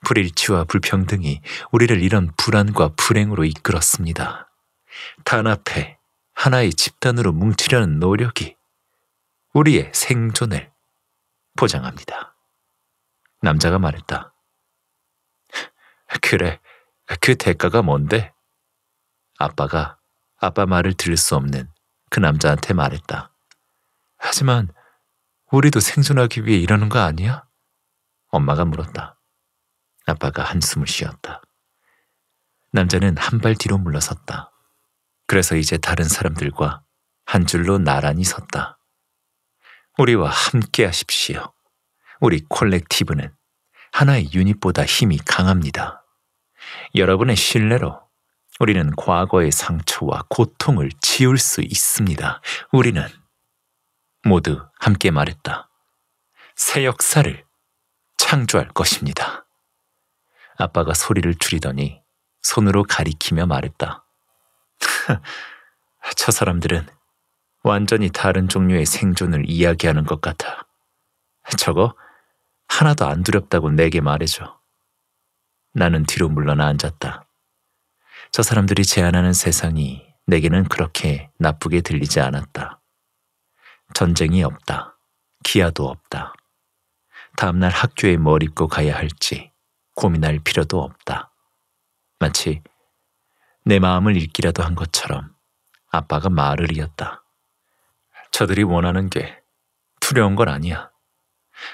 불일치와 불평등이 우리를 이런 불안과 불행으로 이끌었습니다. 단압해 하나의 집단으로 뭉치려는 노력이 우리의 생존을 보장합니다. 남자가 말했다. 그래, 그 대가가 뭔데? 아빠가 아빠 말을 들을 수 없는 그 남자한테 말했다. 하지만 우리도 생존하기 위해 이러는 거 아니야? 엄마가 물었다. 아빠가 한숨을 쉬었다. 남자는 한 발 뒤로 물러섰다. 그래서 이제 다른 사람들과 한 줄로 나란히 섰다. 우리와 함께 하십시오. 우리 콜렉티브는 하나의 유닛보다 힘이 강합니다. 여러분의 신뢰로 우리는 과거의 상처와 고통을 지울 수 있습니다. 우리는 모두 함께 말했다. 새 역사를 창조할 것입니다. 아빠가 소리를 줄이더니 손으로 가리키며 말했다. 저 사람들은 완전히 다른 종류의 생존을 이야기하는 것 같아. 저거 하나도 안 두렵다고 내게 말해줘. 나는 뒤로 물러나 앉았다. 저 사람들이 제안하는 세상이 내게는 그렇게 나쁘게 들리지 않았다. 전쟁이 없다. 기아도 없다. 다음날 학교에 뭘 입고 가야 할지, 고민할 필요도 없다. 마치 내 마음을 읽기라도 한 것처럼 아빠가 말을 이었다. 저들이 원하는 게 두려운 건 아니야.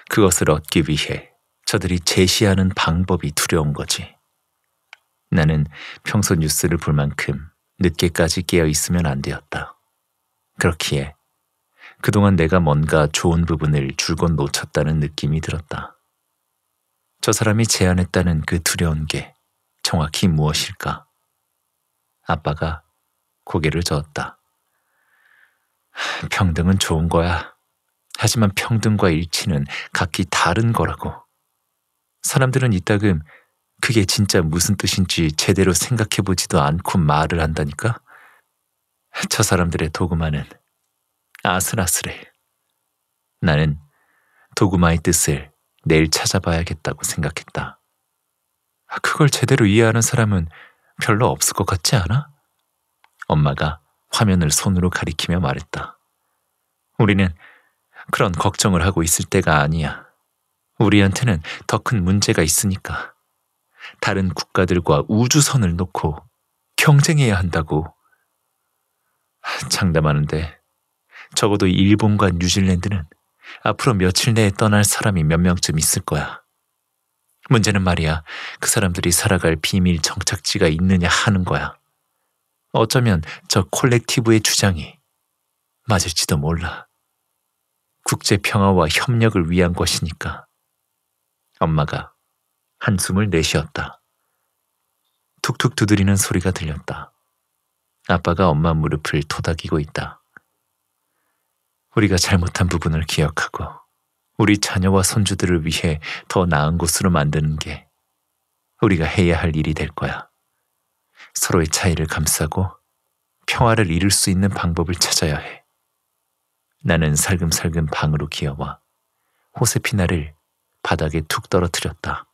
그것을 얻기 위해 저들이 제시하는 방법이 두려운 거지. 나는 평소 뉴스를 볼 만큼 늦게까지 깨어 있으면 안 되었다. 그렇기에 그동안 내가 뭔가 좋은 부분을 줄곧 놓쳤다는 느낌이 들었다. 저 사람이 제안했다는 그 두려운 게 정확히 무엇일까? 아빠가 고개를 저었다. 평등은 좋은 거야. 하지만 평등과 일치는 각기 다른 거라고. 사람들은 이따금 그게 진짜 무슨 뜻인지 제대로 생각해보지도 않고 말을 한다니까? 저 사람들의 도구마는 아슬아슬해. 나는 도구마의 뜻을 내일 찾아봐야겠다고 생각했다. 아, 그걸 제대로 이해하는 사람은 별로 없을 것 같지 않아? 엄마가 화면을 손으로 가리키며 말했다. 우리는 그런 걱정을 하고 있을 때가 아니야. 우리한테는 더 큰 문제가 있으니까. 다른 국가들과 우주선을 놓고 경쟁해야 한다고. 아, 장담하는데 적어도 일본과 뉴질랜드는 앞으로 며칠 내에 떠날 사람이 몇 명쯤 있을 거야. 문제는 말이야, 그 사람들이 살아갈 비밀 정착지가 있느냐 하는 거야. 어쩌면 저 콜렉티브의 주장이 맞을지도 몰라. 국제 평화와 협력을 위한 것이니까. 엄마가 한숨을 내쉬었다. 툭툭 두드리는 소리가 들렸다. 아빠가 엄마 무릎을 토닥이고 있다. 우리가 잘못한 부분을 기억하고 우리 자녀와 손주들을 위해 더 나은 곳으로 만드는 게 우리가 해야 할 일이 될 거야. 서로의 차이를 감싸고 평화를 이룰 수 있는 방법을 찾아야 해. 나는 살금살금 방으로 기어와 호세피나를 바닥에 툭 떨어뜨렸다.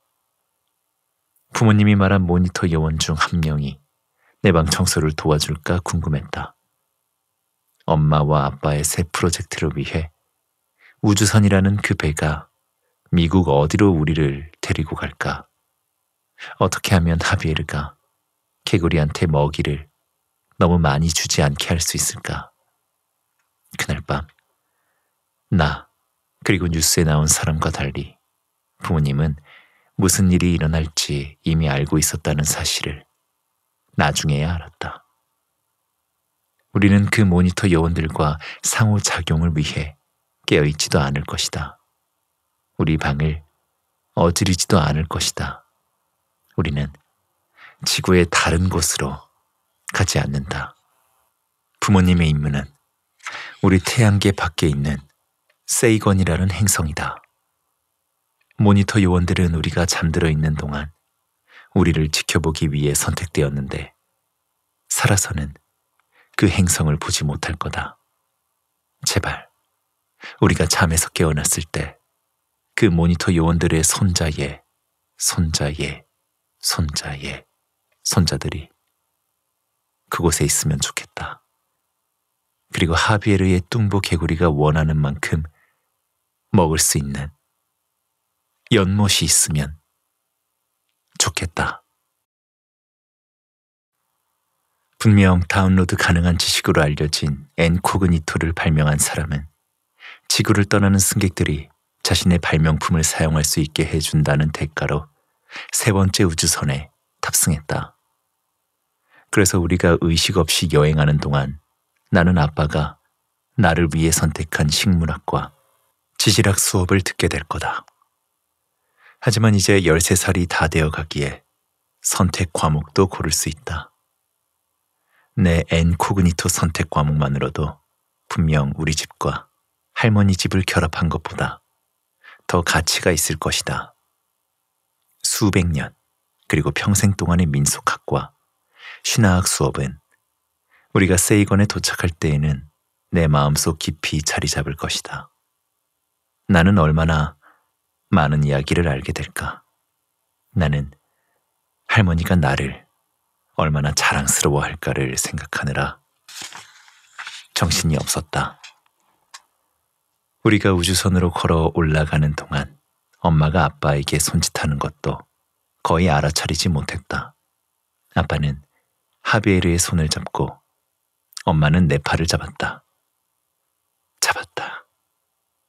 부모님이 말한 모니터 여원중 한 명이 내 방 청소를 도와줄까 궁금했다. 엄마와 아빠의 새 프로젝트를 위해 우주선이라는 그 배가 미국 어디로 우리를 데리고 갈까? 어떻게 하면 하비에르가 개구리한테 먹이를 너무 많이 주지 않게 할 수 있을까? 그날 밤, 나, 그리고 뉴스에 나온 사람과 달리 부모님은 무슨 일이 일어날지 이미 알고 있었다는 사실을 나중에야 알았다. 우리는 그 모니터 요원들과 상호작용을 위해 깨어있지도 않을 것이다. 우리 방을 어지르지도 않을 것이다. 우리는 지구의 다른 곳으로 가지 않는다. 부모님의 임무는 우리 태양계 밖에 있는 세이건이라는 행성이다. 모니터 요원들은 우리가 잠들어 있는 동안 우리를 지켜보기 위해 선택되었는데 살아서는 그 행성을 보지 못할 거다. 제발, 우리가 잠에서 깨어났을 때 그 모니터 요원들의 손자에, 손자에, 손자에, 손자들이 그곳에 있으면 좋겠다. 그리고 하비에르의 뚱보 개구리가 원하는 만큼 먹을 수 있는 연못이 있으면 좋겠다. 분명 다운로드 가능한 지식으로 알려진 엔코그니토를 발명한 사람은 지구를 떠나는 승객들이 자신의 발명품을 사용할 수 있게 해준다는 대가로 세 번째 우주선에 탑승했다. 그래서 우리가 의식 없이 여행하는 동안 나는 아빠가 나를 위해 선택한 식문학과 지질학 수업을 듣게 될 거다. 하지만 이제 13살이 다 되어 가기에 선택 과목도 고를 수 있다. 내 엔코그니토 선택 과목만으로도 분명 우리 집과 할머니 집을 결합한 것보다 더 가치가 있을 것이다. 수백 년 그리고 평생 동안의 민속학과 신화학 수업은 우리가 세이건에 도착할 때에는 내 마음속 깊이 자리 잡을 것이다. 나는 얼마나 많은 이야기를 알게 될까? 나는 할머니가 나를 얼마나 자랑스러워할까를 생각하느라 정신이 없었다. 우리가 우주선으로 걸어 올라가는 동안 엄마가 아빠에게 손짓하는 것도 거의 알아차리지 못했다. 아빠는 하비에르의 손을 잡고 엄마는 내 팔을 잡았다. 잡았다.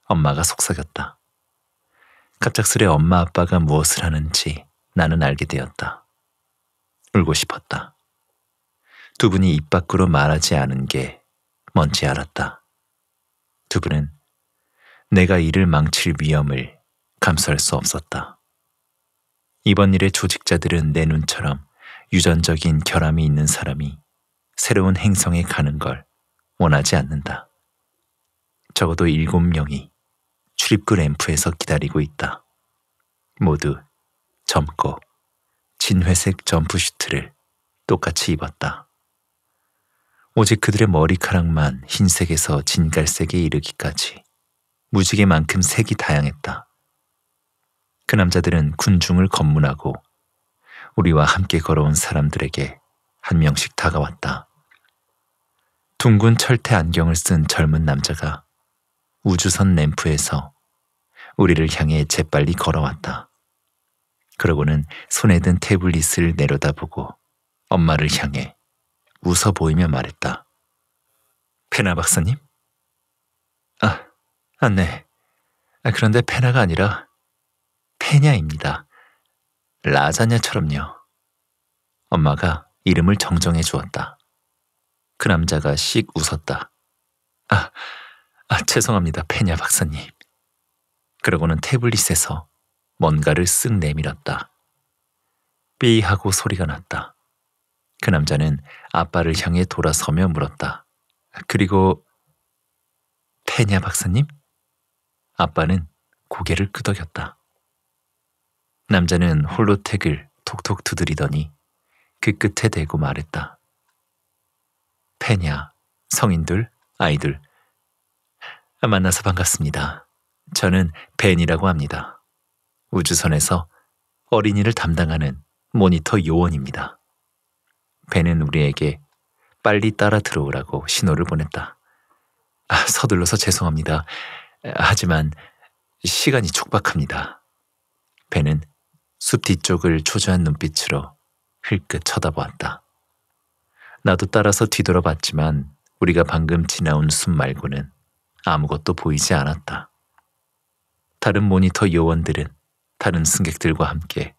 엄마가 속삭였다. 갑작스레 엄마 아빠가 무엇을 하는지 나는 알게 되었다. 울고 싶었다. 두 분이 입 밖으로 말하지 않은 게 뭔지 알았다. 두 분은 내가 이를 망칠 위험을 감수할 수 없었다. 이번 일의 조직자들은 내 눈처럼 유전적인 결함이 있는 사람이 새로운 행성에 가는 걸 원하지 않는다. 적어도 일곱 명이 출입구 램프에서 기다리고 있다. 모두 젊고 진회색 점프 슈트를 똑같이 입었다. 오직 그들의 머리카락만 흰색에서 진갈색에 이르기까지 무지개만큼 색이 다양했다. 그 남자들은 군중을 검문하고 우리와 함께 걸어온 사람들에게 한 명씩 다가왔다. 둥근 철퇴 안경을 쓴 젊은 남자가 우주선 램프에서 우리를 향해 재빨리 걸어왔다. 그러고는 손에 든 태블릿을 내려다보고 엄마를 향해 웃어 보이며 말했다. 페나 박사님? 아, 아, 네. 아, 그런데 페나가 아니라 페냐입니다. 라자냐처럼요. 엄마가 이름을 정정해 주었다. 그 남자가 씩 웃었다. 아, 아 죄송합니다, 페냐 박사님. 그러고는 태블릿에서 뭔가를 쓱 내밀었다. 삐 하고 소리가 났다. 그 남자는 아빠를 향해 돌아서며 물었다. 그리고 태냐 박사님? 아빠는 고개를 끄덕였다. 남자는 홀로 택을 톡톡 두드리더니 그 끝에 대고 말했다. 페냐, 성인들, 아이들. 만나서 반갑습니다. 저는 벤이라고 합니다. 우주선에서 어린이를 담당하는 모니터 요원입니다. 배는 우리에게 빨리 따라 들어오라고 신호를 보냈다. 아, 서둘러서 죄송합니다. 하지만 시간이 촉박합니다. 배는 숲 뒤쪽을 초조한 눈빛으로 흘끗 쳐다보았다. 나도 따라서 뒤돌아봤지만 우리가 방금 지나온 숲 말고는 아무것도 보이지 않았다. 다른 모니터 요원들은 다른 승객들과 함께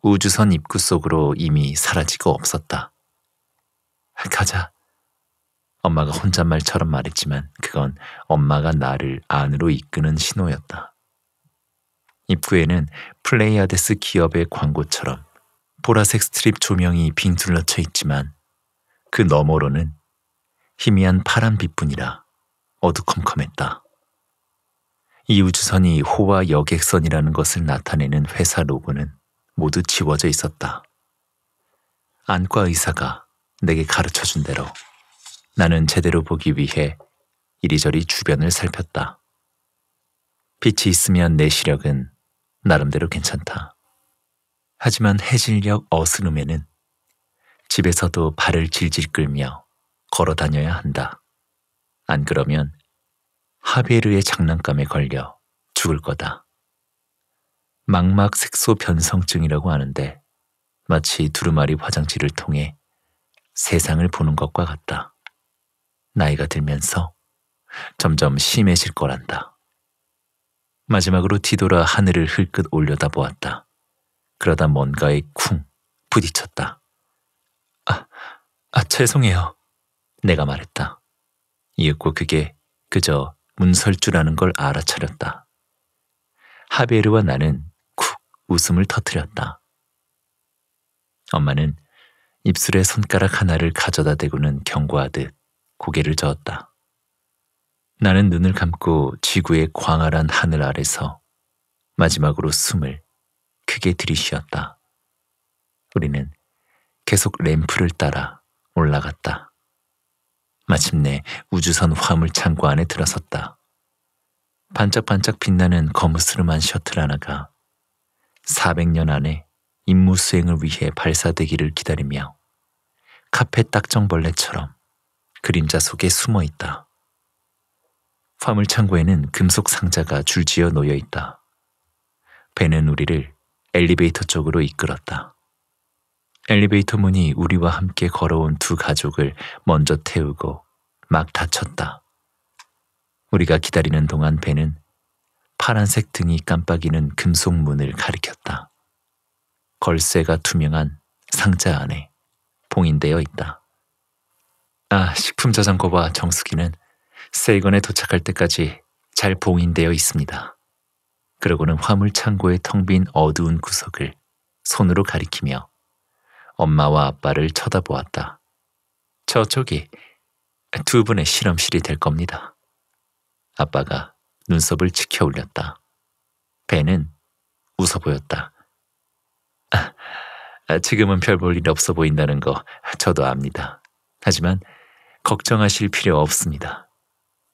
우주선 입구 속으로 이미 사라지고 없었다. 가자. 엄마가 혼잣말처럼 말했지만 그건 엄마가 나를 안으로 이끄는 신호였다. 입구에는 플레이아데스 기업의 광고처럼 보라색 스트립 조명이 빙둘러쳐 있지만 그 너머로는 희미한 파란 빛뿐이라 어두컴컴했다. 이 우주선이 호와 여객선이라는 것을 나타내는 회사 로고는 모두 지워져 있었다. 안과 의사가 내게 가르쳐 준 대로 나는 제대로 보기 위해 이리저리 주변을 살폈다. 빛이 있으면 내 시력은 나름대로 괜찮다. 하지만 해질녘 어스름에는 집에서도 발을 질질 끌며 걸어 다녀야 한다. 안 그러면 하베르의 장난감에 걸려 죽을 거다. 망막 색소 변성증이라고 하는데 마치 두루마리 화장지를 통해 세상을 보는 것과 같다. 나이가 들면서 점점 심해질 거란다. 마지막으로 뒤돌아 하늘을 흘끗 올려다 보았다. 그러다 뭔가에 쿵 부딪혔다. 아, 아, 죄송해요. 내가 말했다. 이윽고 그게 그저 문설주라는 걸 알아차렸다. 하베르와 나는 쿡 웃음을 터뜨렸다. 엄마는 입술에 손가락 하나를 가져다 대고는 경고하듯 고개를 저었다. 나는 눈을 감고 지구의 광활한 하늘 아래서 마지막으로 숨을 크게 들이쉬었다. 우리는 계속 램프를 따라 올라갔다. 마침내 우주선 화물 창고 안에 들어섰다. 반짝반짝 빛나는 검은스름한 셔틀 하나가 400년 안에 임무 수행을 위해 발사되기를 기다리며 카펫 딱정벌레처럼 그림자 속에 숨어 있다. 화물 창고에는 금속 상자가 줄지어 놓여 있다. 배는 우리를 엘리베이터 쪽으로 이끌었다. 엘리베이터 문이 우리와 함께 걸어온 두 가족을 먼저 태우고 막 닫혔다. 우리가 기다리는 동안 배는 파란색 등이 깜빡이는 금속 문을 가리켰다. 걸쇠가 투명한 상자 안에 봉인되어 있다. 아, 식품 저장고와 정수기는 세이건에 도착할 때까지 잘 봉인되어 있습니다. 그러고는 화물 창고의 텅 빈 어두운 구석을 손으로 가리키며 엄마와 아빠를 쳐다보았다. 저쪽이 두 분의 실험실이 될 겁니다. 아빠가 눈썹을 치켜 올렸다. 배는 웃어 보였다. 아, 지금은 별 볼 일 없어 보인다는 거 저도 압니다. 하지만 걱정하실 필요 없습니다.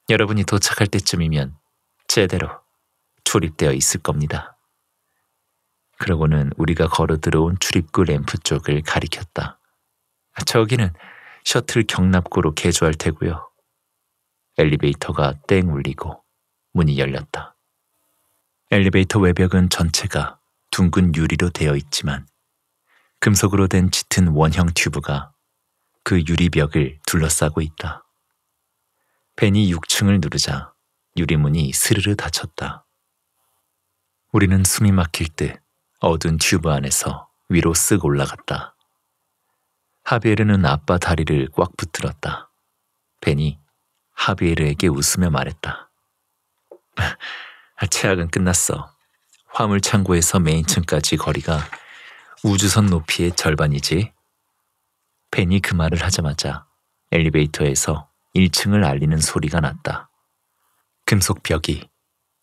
여러분이 도착할 때쯤이면 제대로 조립되어 있을 겁니다. 그러고는 우리가 걸어 들어온 출입구 램프 쪽을 가리켰다. 저기는 셔틀 경납고로 개조할 테고요. 엘리베이터가 땡 울리고 문이 열렸다. 엘리베이터 외벽은 전체가 둥근 유리로 되어 있지만 금속으로 된 짙은 원형 튜브가 그 유리벽을 둘러싸고 있다. 벤이 6층을 누르자 유리문이 스르르 닫혔다. 우리는 숨이 막힐 듯 어두운 튜브 안에서 위로 쓱 올라갔다. 하비에르는 아빠 다리를 꽉 붙들었다. 벤이 하비에르에게 웃으며 말했다. 최악은 끝났어. 화물창고에서 메인층까지 거리가 우주선 높이의 절반이지. 벤이 그 말을 하자마자 엘리베이터에서 1층을 알리는 소리가 났다. 금속 벽이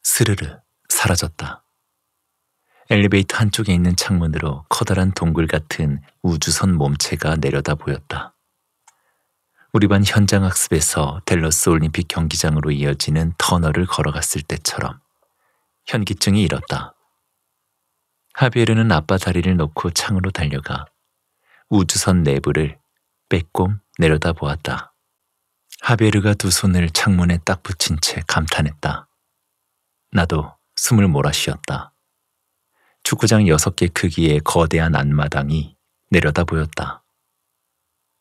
스르르 사라졌다. 엘리베이터 한쪽에 있는 창문으로 커다란 동굴 같은 우주선 몸체가 내려다 보였다. 우리 반 현장 학습에서 델러스 올림픽 경기장으로 이어지는 터널을 걸어갔을 때처럼 현기증이 일었다. 하비에르는 아빠 다리를 놓고 창으로 달려가 우주선 내부를 빼꼼 내려다 보았다. 하비에르가 두 손을 창문에 딱 붙인 채 감탄했다. 나도 숨을 몰아 쉬었다. 축구장 6개 크기의 거대한 안마당이 내려다 보였다.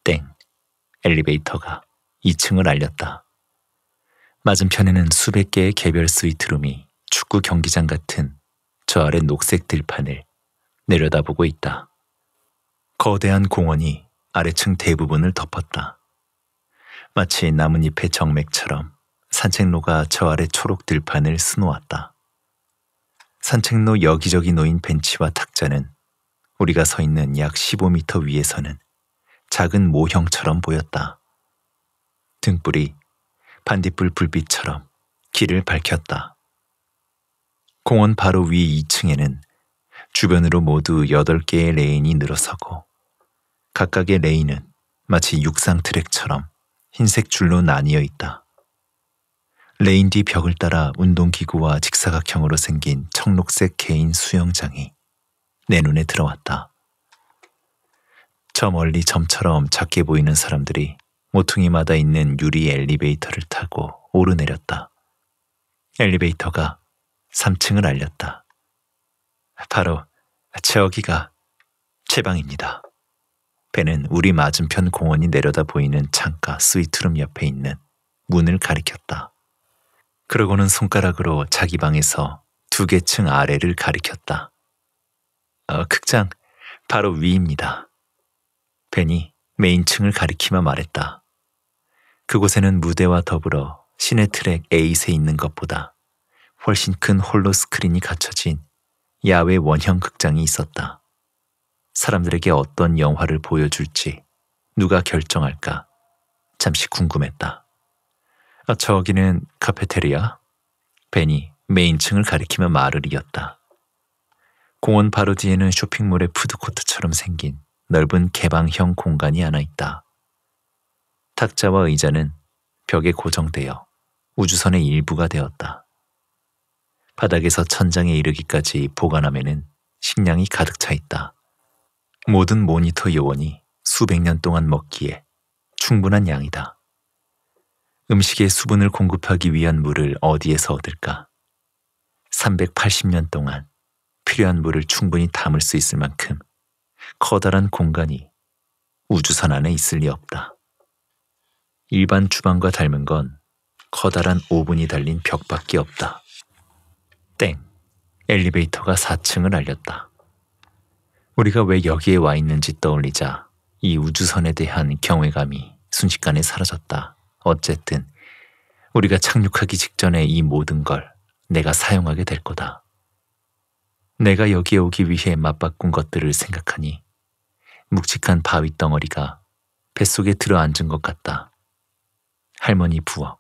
땡. 엘리베이터가 2층을 알렸다. 맞은편에는 수백 개의 개별 스위트룸이 축구 경기장 같은 저 아래 녹색 들판을 내려다보고 있다. 거대한 공원이 아래층 대부분을 덮었다. 마치 나뭇잎의 정맥처럼 산책로가 저 아래 초록 들판을 수놓았다. 산책로 여기저기 놓인 벤치와 탁자는 우리가 서 있는 약 15미터 위에서는 작은 모형처럼 보였다. 등불이 반딧불 불빛처럼 길을 밝혔다. 공원 바로 위 2층에는 주변으로 모두 8개의 레인이 늘어서고 각각의 레인은 마치 육상 트랙처럼 흰색 줄로 나뉘어 있다. 레인디 벽을 따라 운동기구와 직사각형으로 생긴 청록색 개인 수영장이 내 눈에 들어왔다. 저 멀리 점처럼 작게 보이는 사람들이 모퉁이마다 있는 유리 엘리베이터를 타고 오르내렸다. 엘리베이터가 3층을 알렸다. 바로 저기가 제 방입니다. 배는 우리 맞은편 공원이 내려다 보이는 창가 스위트룸 옆에 있는 문을 가리켰다. 그러고는 손가락으로 자기 방에서 두 개 층 아래를 가리켰다. 어, 극장 바로 위입니다. 벤이 메인층을 가리키며 말했다. 그곳에는 무대와 더불어 시네 트랙 에잇에 있는 것보다 훨씬 큰 홀로 스크린이 갖춰진 야외 원형 극장이 있었다. 사람들에게 어떤 영화를 보여줄지 누가 결정할까 잠시 궁금했다. 아, 저기는 카페테리아, 벤이 메인층을 가리키며 말을 이었다. 공원 바로 뒤에는 쇼핑몰의 푸드코트처럼 생긴 넓은 개방형 공간이 하나 있다. 탁자와 의자는 벽에 고정되어 우주선의 일부가 되었다. 바닥에서 천장에 이르기까지 보관함에는 식량이 가득 차 있다. 모든 모니터 요원이 수백 년 동안 먹기에 충분한 양이다. 음식에 수분을 공급하기 위한 물을 어디에서 얻을까? 380년 동안 필요한 물을 충분히 담을 수 있을 만큼 커다란 공간이 우주선 안에 있을 리 없다. 일반 주방과 닮은 건 커다란 오븐이 달린 벽밖에 없다. 땡. 엘리베이터가 4층을 알렸다. 우리가 왜 여기에 와 있는지 떠올리자 이 우주선에 대한 경외감이 순식간에 사라졌다. 어쨌든 우리가 착륙하기 직전에 이 모든 걸 내가 사용하게 될 거다. 내가 여기에 오기 위해 맞바꾼 것들을 생각하니 묵직한 바위 덩어리가 뱃속에 들어앉은 것 같다. 할머니 부엌,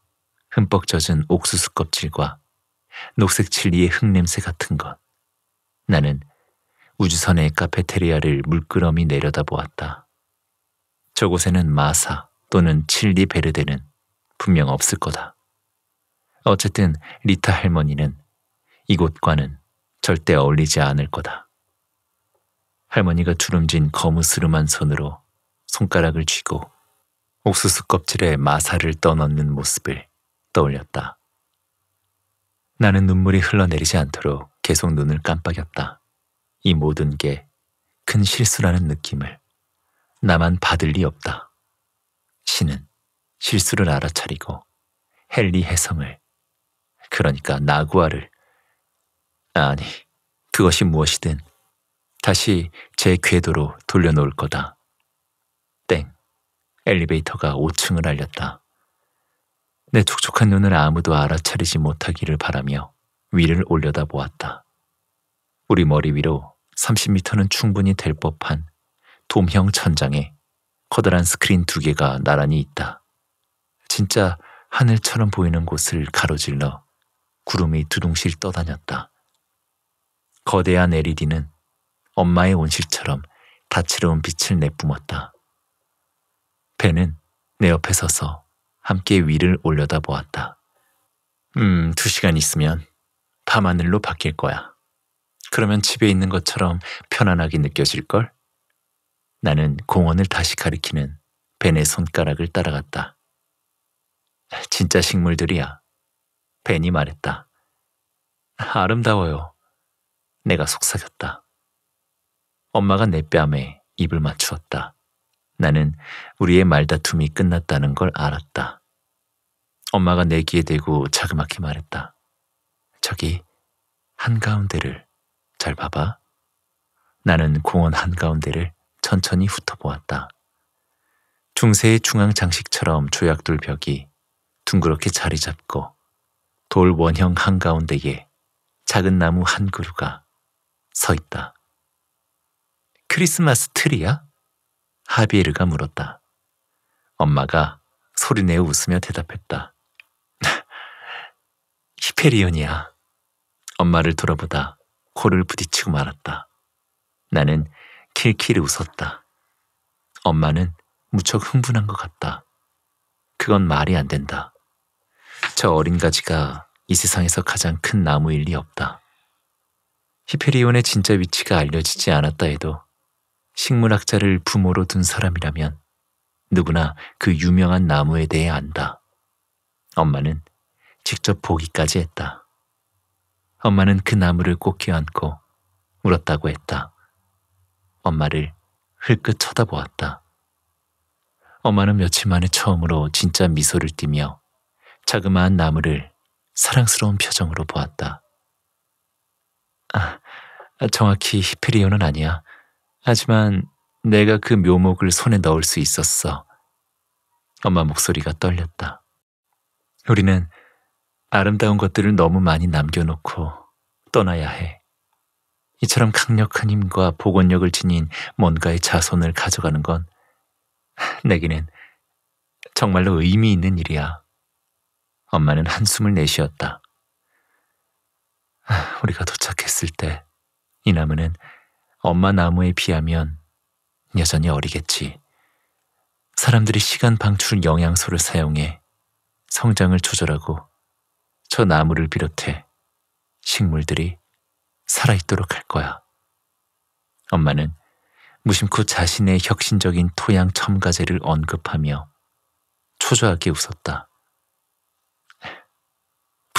흠뻑 젖은 옥수수 껍질과 녹색 칠리의 흙냄새 같은 것. 나는 우주선의 카페테리아를 물끄러미 내려다보았다. 저곳에는 마사 또는 칠리 베르데는 분명 없을 거다. 어쨌든 리타 할머니는 이곳과는 절대 어울리지 않을 거다. 할머니가 주름진 거무스름한 손으로 손가락을 쥐고 옥수수 껍질에 마사를 떠넣는 모습을 떠올렸다. 나는 눈물이 흘러내리지 않도록 계속 눈을 깜빡였다. 이 모든 게 큰 실수라는 느낌을 나만 받을 리 없다. 신은 실수를 알아차리고 헨리 해성을 그러니까 나구아를 아니 그것이 무엇이든 다시 제 궤도로 돌려놓을 거다. 땡. 엘리베이터가 5층을 알렸다. 내 촉촉한 눈을 아무도 알아차리지 못하기를 바라며 위를 올려다 보았다. 우리 머리 위로 3 0미터는 충분히 될 법한 돔형 천장에 커다란 스크린 두 개가 나란히 있다. 진짜 하늘처럼 보이는 곳을 가로질러 구름이 두둥실 떠다녔다. 거대한 LED는 엄마의 온실처럼 다채로운 빛을 내뿜었다. 배는 내 옆에 서서 함께 위를 올려다 보았다. 음, 두 시간 있으면 밤하늘로 바뀔 거야. 그러면 집에 있는 것처럼 편안하게 느껴질걸? 나는 공원을 다시 가리키는 벤의 손가락을 따라갔다. 진짜 식물들이야. 벤이 말했다. 아름다워요. 내가 속삭였다. 엄마가 내 뺨에 입을 맞추었다. 나는 우리의 말다툼이 끝났다는 걸 알았다. 엄마가 내 귀에 대고 자그맣게 말했다. 저기 한가운데를 잘 봐봐. 나는 공원 한가운데를 천천히 훑어보았다. 중세의 중앙 장식처럼 조약돌 벽이 둥그렇게 자리 잡고 돌 원형 한가운데에 작은 나무 한 그루가 서 있다. 크리스마스 트리야? 하비에르가 물었다. 엄마가 소리내어 웃으며 대답했다. 히페리온이야. 엄마를 돌아보다 코를 부딪히고 말았다. 나는 킬킬 웃었다. 엄마는 무척 흥분한 것 같다. 그건 말이 안 된다. 저 어린 가지가 이 세상에서 가장 큰 나무일 리 없다. 히페리온의 진짜 위치가 알려지지 않았다 해도 식물학자를 부모로 둔 사람이라면 누구나 그 유명한 나무에 대해 안다. 엄마는 직접 보기까지 했다. 엄마는 그 나무를 꼭 껴안고 울었다고 했다. 엄마를 흘끗 쳐다보았다. 엄마는 며칠 만에 처음으로 진짜 미소를 띠며 자그마한 나무를 사랑스러운 표정으로 보았다. 아, 아 정확히 히페리온은 아니야. 하지만 내가 그 묘목을 손에 넣을 수 있었어. 엄마 목소리가 떨렸다. 우리는 아름다운 것들을 너무 많이 남겨놓고 떠나야 해. 이처럼 강력한 힘과 복원력을 지닌 뭔가의 자손을 가져가는 건 내게는 정말로 의미 있는 일이야. 엄마는 한숨을 내쉬었다. 우리가 도착했을 때 이 나무는 엄마 나무에 비하면 여전히 어리겠지. 사람들이 시간 방출 영양소를 사용해 성장을 조절하고 저 나무를 비롯해 식물들이 살아있도록 할 거야. 엄마는 무심코 자신의 혁신적인 토양 첨가제를 언급하며 초조하게 웃었다.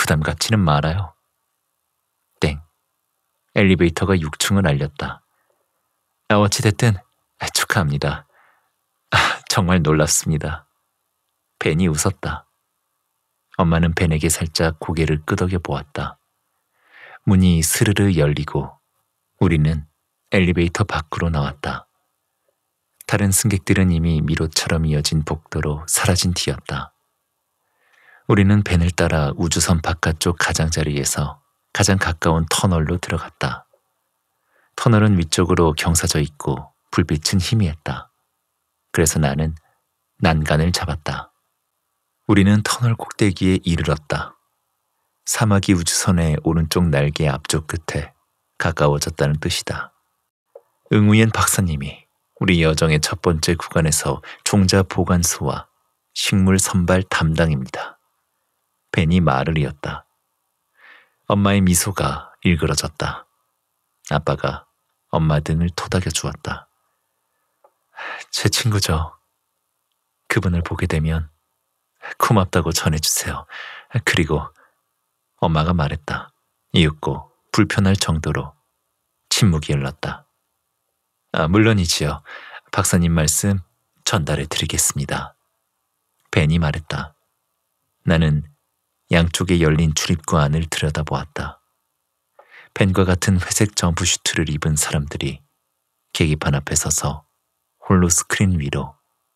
부담 갖지는 말아요. 땡. 엘리베이터가 6층을 알렸다. 어찌됐든 아, 축하합니다. 아, 정말 놀랐습니다. 벤이 웃었다. 엄마는 벤에게 살짝 고개를 끄덕여 보았다. 문이 스르르 열리고 우리는 엘리베이터 밖으로 나왔다. 다른 승객들은 이미 미로처럼 이어진 복도로 사라진 뒤였다. 우리는 벤을 따라 우주선 바깥쪽 가장자리에서 가장 가까운 터널로 들어갔다. 터널은 위쪽으로 경사져 있고 불빛은 희미했다. 그래서 나는 난간을 잡았다. 우리는 터널 꼭대기에 이르렀다. 사막이 우주선의 오른쪽 날개 앞쪽 끝에 가까워졌다는 뜻이다. 응우옌 박사님이 우리 여정의 첫 번째 구간에서 종자 보관소와 식물 선발 담당입니다. 벤이 마를이었다. 엄마의 미소가 일그러졌다. 아빠가 엄마 등을 토닥여 주었다. 제 친구죠. 그분을 보게 되면 고맙다고 전해주세요. 그리고 엄마가 말했다. 이윽고 불편할 정도로 침묵이 흘렀다. 아, 물론이지요. 박사님 말씀 전달해 드리겠습니다. 벤이 말했다. 나는 양쪽에 열린 출입구 안을 들여다보았다. 벤과 같은 회색 점프 슈트를 입은 사람들이 계기판 앞에 서서 홀로 스크린 위로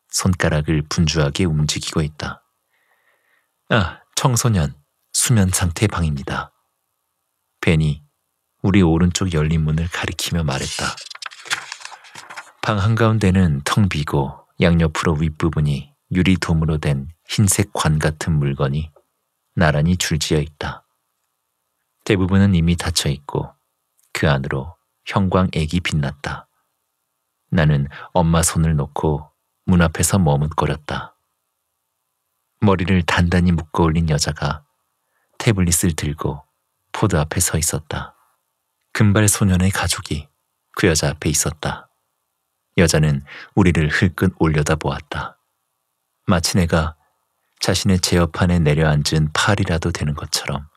손가락을 분주하게 움직이고 있다. 아, 청소년, 수면 상태 방입니다. 벤이 우리 오른쪽 열린 문을 가리키며 말했다. 방 한가운데는 텅 비고 양옆으로 윗부분이 유리돔으로 된 흰색 관 같은 물건이 나란히 줄지어 있다. 대부분은 이미 닫혀 있고 그 안으로 형광액이 빛났다. 나는 엄마 손을 놓고 문 앞에서 머뭇거렸다. 머리를 단단히 묶어 올린 여자가 태블릿을 들고 포드 앞에 서 있었다. 금발 소년의 가족이 그 여자 앞에 있었다. 여자는 우리를 흘끈 올려다 보았다. 마치 내가 자신의 제어판에 내려앉은 팔이라도 되는 것처럼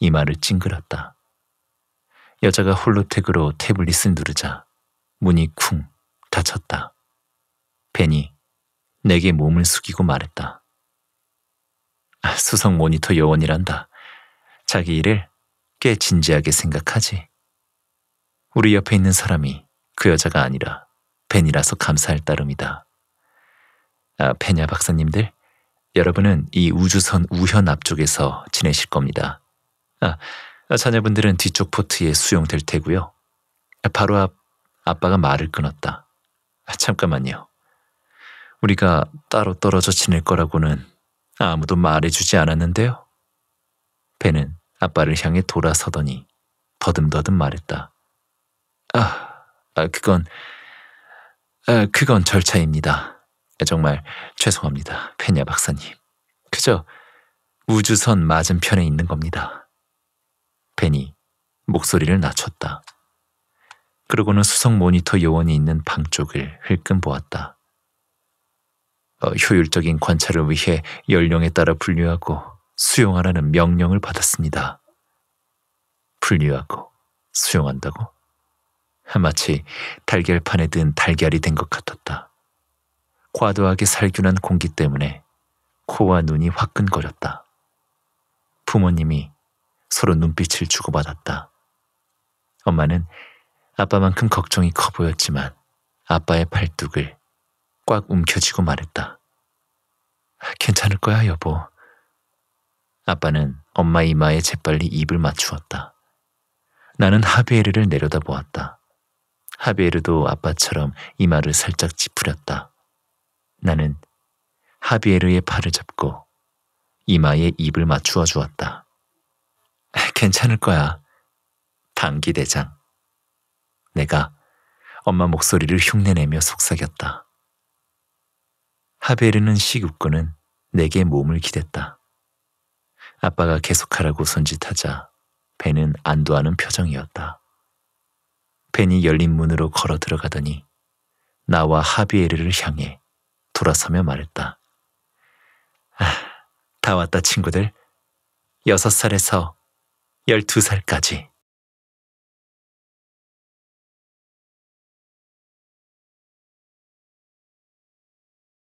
이마를 찡그렸다. 여자가 홀로택으로 태블릿을 누르자 문이 쿵 닫혔다. 벤이 내게 몸을 숙이고 말했다. 아, 수성 모니터 요원이란다. 자기 일을 꽤 진지하게 생각하지. 우리 옆에 있는 사람이 그 여자가 아니라 벤이라서 감사할 따름이다. 아, 벤야 박사님들, 여러분은 이 우주선 우현 앞쪽에서 지내실 겁니다. 아, 아 자녀분들은 뒤쪽 포트에 수용될 테고요. 아, 바로 앞 아빠가 말을 끊었다. 아, 잠깐만요. 우리가 따로 떨어져 지낼 거라고는 아무도 말해주지 않았는데요. 배는 아빠를 향해 돌아서더니 더듬더듬 말했다. 아, 그건, 아, 그건 절차입니다. 정말 죄송합니다. 페냐 박사님. 그저 우주선 맞은편에 있는 겁니다. 베이 목소리를 낮췄다. 그러고는 수석 모니터 요원이 있는 방 쪽을 흘끔 보았다. 어, 효율적인 관찰을 위해 연령에 따라 분류하고 수용하라는 명령을 받았습니다. 분류하고 수용한다고? 마치 달걀판에 든 달걀이 된 것 같았다. 과도하게 살균한 공기 때문에 코와 눈이 화끈거렸다. 부모님이 서로 눈빛을 주고받았다. 엄마는 아빠만큼 걱정이 커 보였지만 아빠의 팔뚝을 꽉 움켜쥐고 말했다. 괜찮을 거야, 여보. 아빠는 엄마 이마에 재빨리 입을 맞추었다. 나는 하베르를 내려다보았다. 하베르도 아빠처럼 이마를 살짝 찌푸렸다. 나는 하비에르의 팔을 잡고 이마에 입을 맞추어 주었다. 괜찮을 거야. 당기 대장. 내가 엄마 목소리를 흉내내며 속삭였다. 하베르는 시웃고는 내게 몸을 기댔다. 아빠가 계속하라고 손짓하자 배는 안도하는 표정이었다. 벤이 열린 문으로 걸어 들어가더니 나와 하비에르를 향해 돌아서며 말했다. 아, 다 왔다 친구들. 여섯 살에서 열두 살까지.